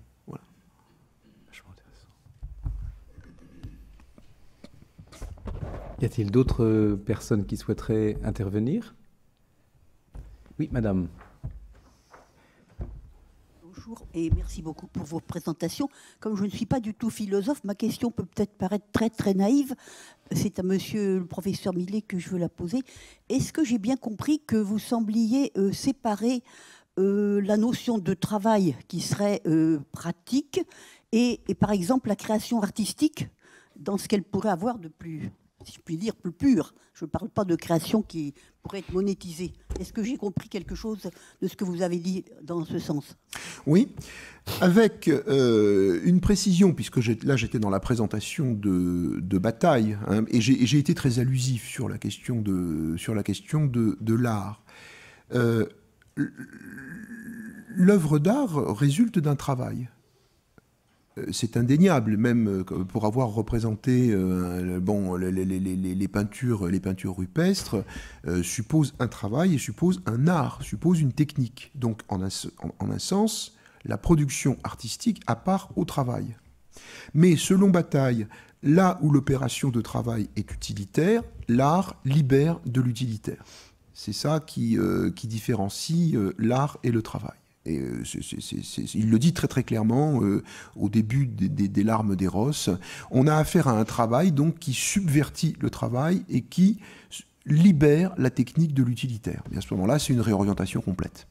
Y a-t-il d'autres euh, personnes qui souhaiteraient intervenir Oui, madame. Bonjour et merci beaucoup pour vos présentations. Comme je ne suis pas du tout philosophe, ma question peut peut-être paraître très très naïve. C'est à monsieur le professeur Millet que je veux la poser. Est-ce que j'ai bien compris que vous sembliez euh, séparer euh, la notion de travail qui serait pratique et par exemple la création artistique dans ce qu'elle pourrait avoir de plus si je puis dire, plus pur, Je ne parle pas de création qui pourrait être monétisée. Est-ce que j'ai compris quelque chose de ce que vous avez dit dans ce sens Oui, avec euh, une précision, puisque là j'étais dans la présentation de, bataille, hein, et j'ai été très allusif sur la question de, sur la question de, l'art. Euh, l'œuvre d'art résulte d'un travail. Euh, c'est indéniable, même euh, pour avoir représenté euh, bon, les, peintures, les peintures rupestres, suppose un travail et suppose un art, suppose une technique. Donc, en un, sens, la production artistique à part au travail. Mais selon Bataille, là où l'opération de travail est utilitaire, l'art libère de l'utilitaire. C'est ça qui différencie l'art et le travail. Et euh, il le dit très très clairement euh, au début des, des larmes d'Eros. On a affaire à un travail donc qui subvertit le travail et qui libère la technique de l'utilitaire. à ce moment-là, c'est une réorientation complète.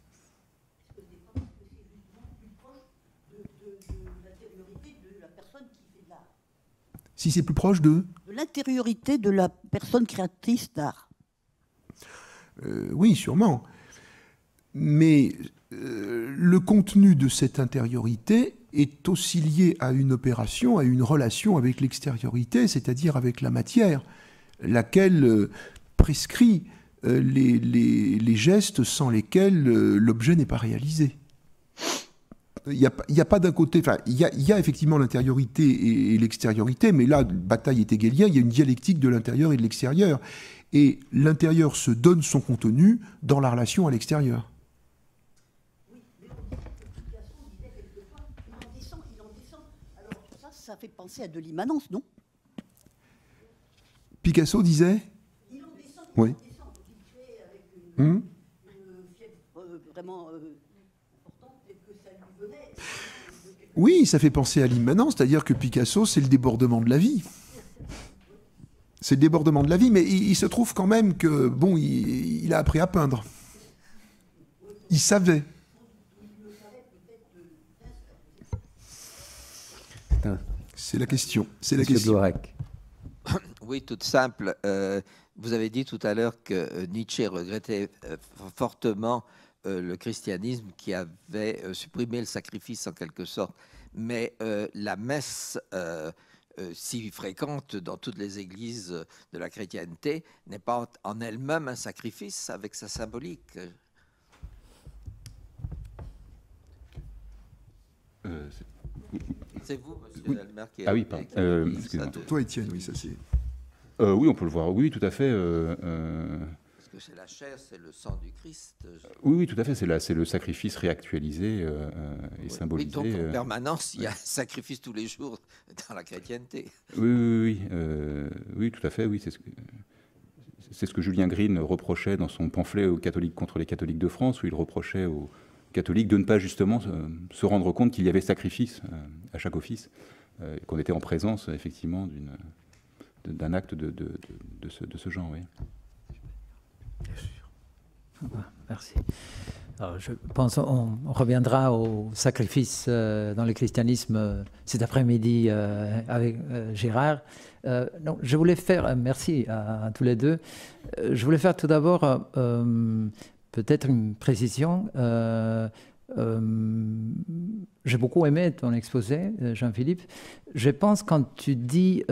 Si c'est plus proche de De l'intériorité de la personne créatrice d'art. Euh, oui, sûrement. Mais euh, le contenu de cette intériorité est aussi lié à une opération, à une relation avec l'extériorité, c'est-à-dire avec la matière, laquelle euh, prescrit euh, les, gestes sans lesquels l'objet n'est pas réalisé. Il n'y a, pas d'un côté, enfin, il y a, effectivement l'intériorité et, l'extériorité, mais là, bataille est égalien, il y a une dialectique de l'intérieur et de l'extérieur. Et l'intérieur se donne son contenu dans la relation à l'extérieur. ça fait penser à de l'immanence, non Picasso disait oui. Oui, ça fait penser à l'immanence, c'est-à-dire que Picasso, c'est le débordement de la vie. C'est le débordement de la vie, mais il, se trouve quand même que, bon, il, a appris à peindre. Il savait. Euh, c'est un, c'est la question. C'est la question. <coughs> Oui, toute simple. Euh, vous avez dit tout à l'heure que euh, Nietzsche regrettait euh, fortement le christianisme qui avait supprimé le sacrifice en quelque sorte. Mais la messe si fréquente dans toutes les églises de la chrétienté n'est pas en elle-même un sacrifice avec sa symbolique. C'est vous, oui. Ah oui, pardon. Euh, Toi, Étienne, oui, ça c'est. Euh, oui, on peut le voir. Oui, tout à fait. Euh, Parce que c'est la chair, c'est le sang du Christ. Oui, oui, tout à fait. C'est, c'est le sacrifice réactualisé et symbolisé. Oui, donc en permanence, il y a un sacrifice tous les jours <laughs> dans la chrétienté. Oui, oui, oui. oui, tout à fait. Oui, c'est ce que. C'est ce que Julien Green reprochait dans son pamphlet aux catholiques contre les catholiques de France, où il reprochait aux, catholique de ne pas justement euh, se rendre compte qu'il y avait sacrifice euh, à chaque office, euh, qu'on était en présence effectivement d'un acte de, de, ce, genre. Oui. Bien sûr. Merci. je pense on, reviendra au sacrifice dans le christianisme cet après-midi avec Gérard. Non, je voulais faire, merci à, à, tous les deux, je voulais faire tout d'abord Peut-être une précision. Euh, euh, j'ai beaucoup aimé ton exposé, euh, Jean-Philippe. Je pense quand tu dis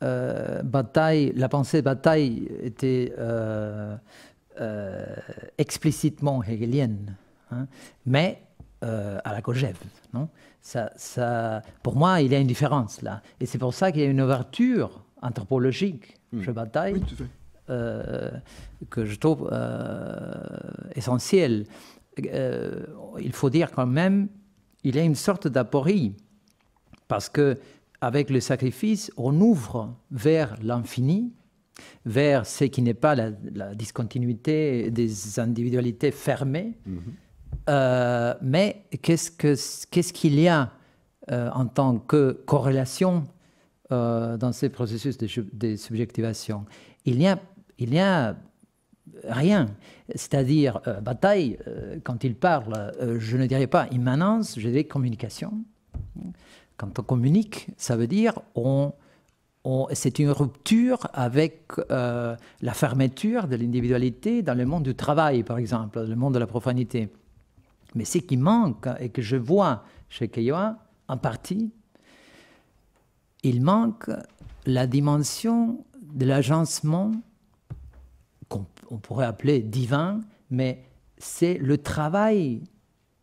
bataille, la pensée de bataille était explicitement hegelienne, hein, mais à la Kojève, non ça, ça, Pour moi, il y a une différence là. Et c'est pour ça qu'il y a une ouverture anthropologique. chez hmm. bataille. Oui, euh, que je trouve euh, essentiel. Euh, il faut dire quand même, il y a une sorte d'aporie, parce que avec le sacrifice, on ouvre vers l'infini, vers ce qui n'est pas la, discontinuité des individualités fermées. Mhm. mais qu'est-ce qu'il y a en tant que corrélation dans ces processus de, subjectivation Il y a il n'y a rien. C'est-à-dire, euh, Bataille, euh, quand il parle, euh, je ne dirais pas immanence, je dirais communication. Quand on communique, ça veut dire on, c'est une rupture avec la fermeture de l'individualité dans le monde du travail, par exemple, dans le monde de la profanité. Mais ce qui manque et que je vois chez Keioa, en partie, il manque la dimension de l'agencement on pourrait appeler divin, mais c'est le travail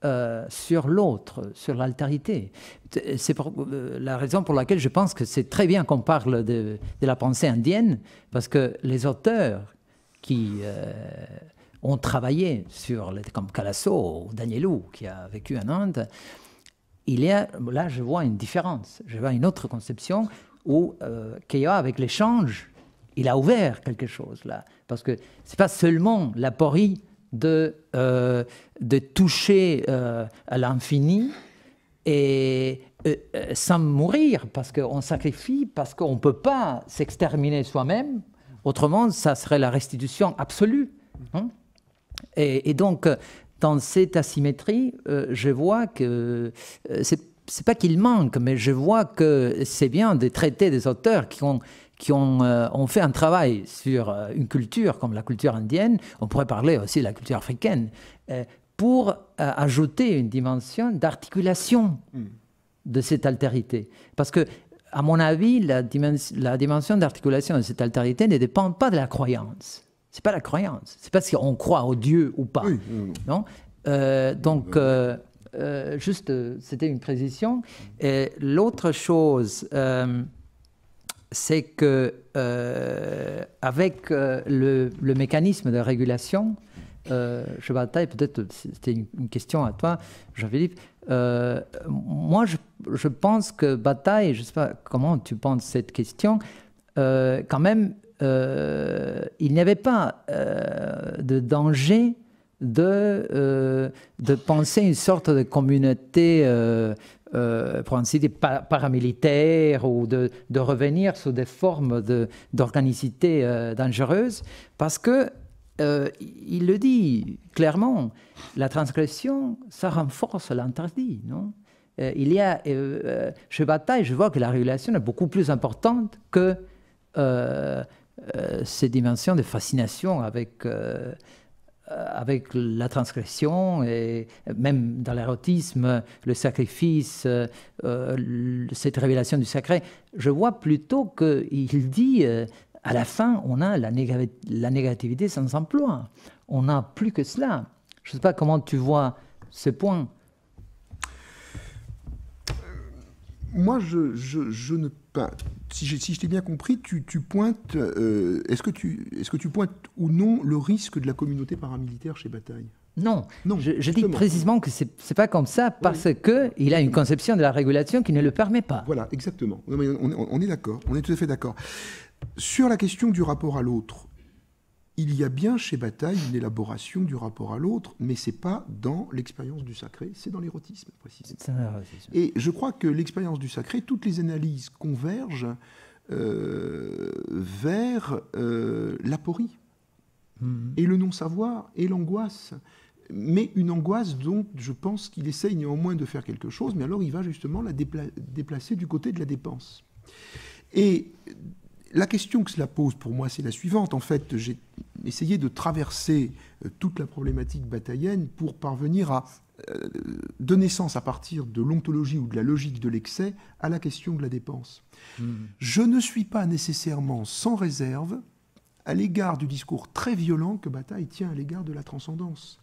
euh, sur l'autre, sur l'altérité. Euh, c'est euh, la raison pour laquelle je pense que c'est très bien qu'on parle de, la pensée indienne, parce que les auteurs qui ont travaillé sur, les, comme Calasso ou Danielou, qui a vécu en Inde, il y a, là je vois une différence, je vois une autre conception où Kaya avec l'échange, il a ouvert quelque chose là. Parce que ce n'est pas seulement l'aporie de, euh, de toucher euh, à l'infini et euh, sans mourir, parce qu'on sacrifie, parce qu'on ne peut pas s'exterminer soi-même. Autrement, ça serait la restitution absolue. Hein. et, donc, dans cette asymétrie, je vois que c'est n'est pas qu'il manque, mais je vois que c'est bien de traiter des auteurs qui ont, qui euh, ont, fait un travail sur euh, une culture comme la culture indienne, on pourrait parler aussi de la culture africaine, euh, pour ajouter une dimension d'articulation hmm. de cette altérité. Parce que, à mon avis, la, dimension, la dimension d'articulation de cette altérité ne dépend pas de la croyance. C'est pas la croyance. C'est pas si on croit au Dieu ou pas. non, donc. juste, c'était une précision. Et l'autre chose, c'est que euh, avec euh, le, mécanisme de régulation, je euh, bataille peut-être c'était une, question à toi, Jean-Philippe. moi, je, pense que Bataille, je ne sais pas comment tu penses cette question, quand même, il n'y avait pas de danger de penser une sorte de communauté euh, pour ainsi dire, paramilitaires ou de, revenir sous des formes d'organicité euh, de, parce que euh, il le dit clairement, la transgression, ça renforce l'interdit, non euh, Il y a, je Bataille, je vois que la régulation est beaucoup plus importante que ces dimensions de fascination avec euh, avec la transgression et même dans l'érotisme, le sacrifice, euh, euh, cette révélation du sacré, je vois plutôt qu'il dit à la fin, on a la, négativité sans emploi. On n'a plus que cela. Je ne sais pas comment tu vois ce point. Moi, je, je, je ne pas si je, t'ai bien compris, tu, pointes, euh, est-ce que, tu, pointes ou non le risque de la communauté paramilitaire chez Bataille non, non je, dis précisément que ce n'est pas comme ça parce qu'il a une conception de la régulation qui ne le permet pas. Voilà, exactement. on, on, est d'accord, on est tout à fait d'accord. Sur la question du rapport à l'autre, il y a bien chez Bataille une élaboration du rapport à l'autre, mais c'est pas dans l'expérience du sacré, c'est dans l'érotisme précisément. Et je crois que l'expérience du sacré, toutes les analyses convergent euh, vers euh, l'aporie mhm. et le non-savoir et l'angoisse. Mais une angoisse dont je pense qu'il essaye néanmoins de faire quelque chose, mais alors il va justement la déplacer du côté de la dépense. Et la question que cela pose pour moi, c'est la suivante. En fait, j'ai essayé de traverser euh, toute la problématique bataillenne pour parvenir à euh, donner sens à partir de l'ontologie ou de la logique de l'excès à la question de la dépense. Hmm. Je ne suis pas nécessairement sans réserve à l'égard du discours très violent que Bataille tient à l'égard de la transcendance.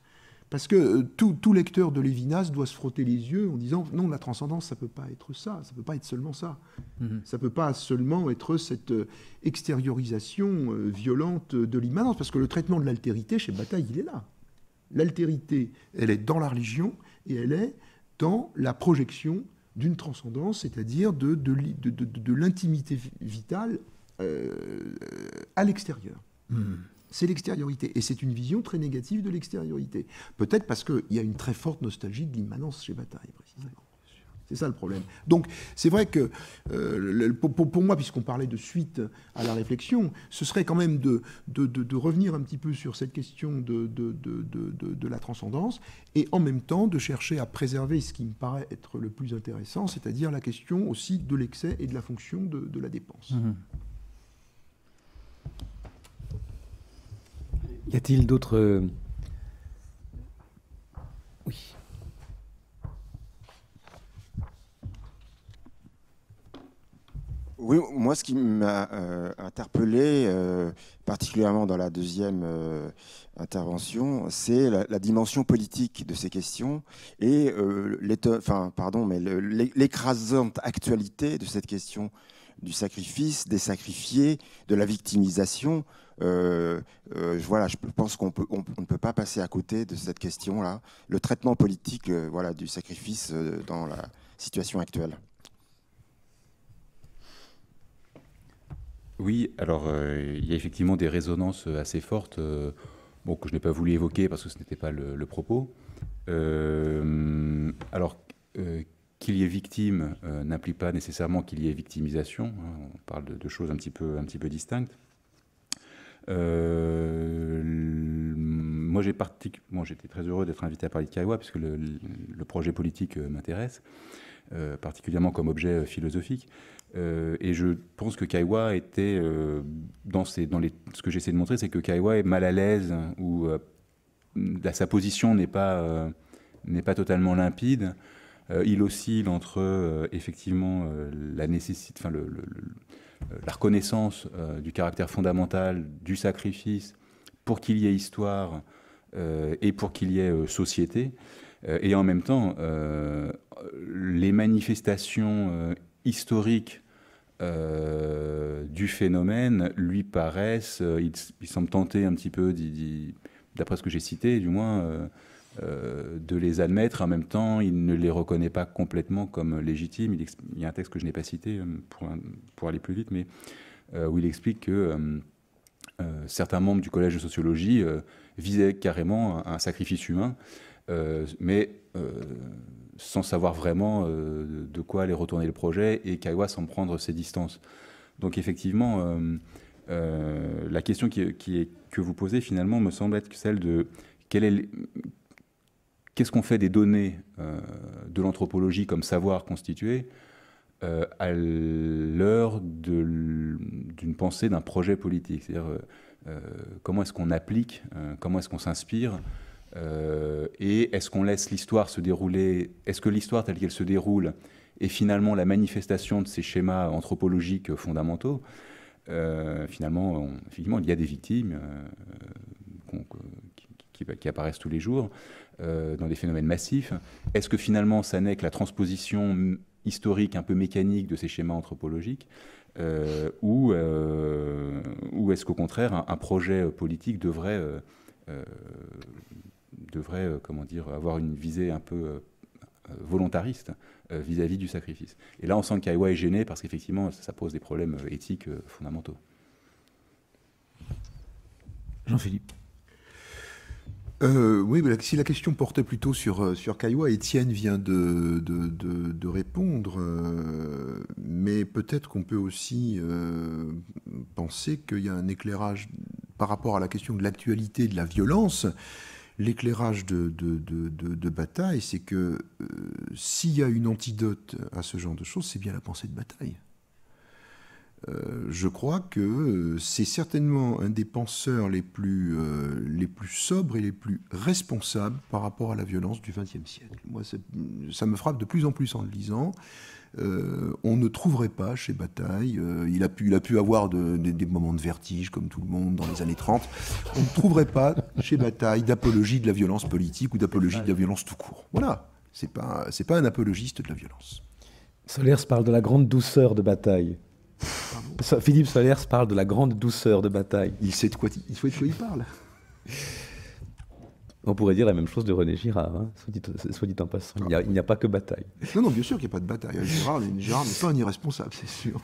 Parce que euh, tout, lecteur de Lévinas doit se frotter les yeux en disant non, la transcendance, ça ne peut pas être ça, ça ne peut pas être seulement ça. Mhm. Ça ne peut pas seulement être cette euh, extériorisation euh, violente de l'immanence, parce que le traitement de l'altérité chez Bataille, il est là. L'altérité, elle est dans la religion et elle est dans la projection d'une transcendance, c'est-à-dire de, de, l'intimité vitale à l'extérieur. Mhm c'est l'extériorité. Et c'est une vision très négative de l'extériorité. Peut-être parce qu'il y a une très forte nostalgie de l'immanence chez Bataille, précisément. C'est ça le problème. Donc c'est vrai que euh, pour, moi, puisqu'on parlait de suite à la réflexion, ce serait quand même de, revenir un petit peu sur cette question de, la transcendance et en même temps de chercher à préserver ce qui me paraît être le plus intéressant, c'est-à-dire la question aussi de l'excès et de la fonction de, la dépense. Mm-hmm. Y a-t-il d'autres. Euh, oui. Oui, moi, ce qui m'a euh, interpellé euh, particulièrement dans la deuxième intervention, c'est la, la, dimension politique de ces questions et l'écrasante actualité de cette question du sacrifice, des sacrifiés, de la victimisation. Euh, euh, voilà, je pense qu'on ne peut pas passer à côté de cette question-là, le traitement politique euh, voilà, du sacrifice dans la situation actuelle. Oui, alors il y a effectivement des résonances assez fortes, bon, que je n'ai pas voulu évoquer parce que ce n'était pas le, le propos. alors, qu'il y ait victime euh, n'implique pas nécessairement qu'il y ait victimisation. Hein, on parle de, choses un petit peu, un petit peu distinctes. Euh, moi, j'ai été j'étais très heureux d'être invité à parler de Kaiwa, puisque le, projet politique euh, m'intéresse, particulièrement comme objet philosophique. et je pense que Kaiwa était, dans, dans ce que j'essaie de montrer, c'est que Kaiwa est mal à l'aise, ou sa position n'est n'est pas totalement limpide. Euh, il oscille entre euh, effectivement euh, la nécessité, enfin, la reconnaissance du caractère fondamental du sacrifice pour qu'il y ait histoire et pour qu'il y ait société. et en même temps, les manifestations historiques du phénomène lui paraissent, il semble tenter un petit peu, d'après ce que j'ai cité, du moins, euh, de les admettre. En même temps, il ne les reconnaît pas complètement comme légitimes. Il, y a un texte que je n'ai pas cité euh, pour, pour, aller plus vite, mais euh, où il explique que certains membres du collège de sociologie visaient carrément un sacrifice humain, mais sans savoir vraiment de quoi aller retourner le projet, et Kawa sans prendre ses distances. Donc effectivement, la question qui, est, que vous posez finalement me semble être celle de quel est, qu'est-ce qu'on fait des données euh, de l'anthropologie comme savoir constitué euh, à l'heure d'une pensée, d'un projet politique C'est-à-dire, euh, comment est-ce qu'on applique, comment est-ce qu'on s'inspire et est-ce qu'on laisse l'histoire se dérouler Est-ce que l'histoire telle qu'elle se déroule est finalement la manifestation de ces schémas anthropologiques fondamentaux Finalement, il y a des victimes qui, apparaissent tous les jours, euh, dans des phénomènes massifs. Est-ce que finalement, ça n'est que la transposition historique, un peu mécanique de ces schémas anthropologiques euh, euh, ou, est-ce qu'au contraire, un, projet politique devrait, devrait comment dire, avoir une visée un peu volontariste vis-à-vis du sacrifice Et là, on sent qu'Aiwa est gêné parce qu'effectivement, ça, pose des problèmes éthiques fondamentaux. Jean-Philippe. Euh, oui, si la question portait plutôt sur, euh, sur Etienne Étienne vient de, de, de, répondre, euh, mais peut-être qu'on peut aussi penser qu'il y a un éclairage par rapport à la question de l'actualité de la violence. L'éclairage de, de, bataille, c'est que s'il y a une antidote à ce genre de choses, c'est bien la pensée de bataille. Euh, je crois que euh, c'est certainement un des penseurs les plus, euh, les plus sobres et les plus responsables par rapport à la violence du XXe siècle. Moi, ça me frappe de plus en plus en le lisant. on ne trouverait pas chez Bataille, il, a pu, il a pu avoir des moments de vertige comme tout le monde dans les années 30, on ne trouverait pas chez Bataille d'apologie de la violence politique ou d'apologie de la violence tout court. Voilà, c'est pas, pas un apologiste de la violence. Solers parle de la grande douceur de Bataille. Philippe Solers parle de la grande douceur de bataille. Il sait de quoi, il, parle. On pourrait dire la même chose de René Girard, hein. soit, dit, en passant. Il n'y a, pas que bataille. Non, non, bien sûr qu'il n'y a pas de bataille. Girard n'est pas un irresponsable, c'est sûr.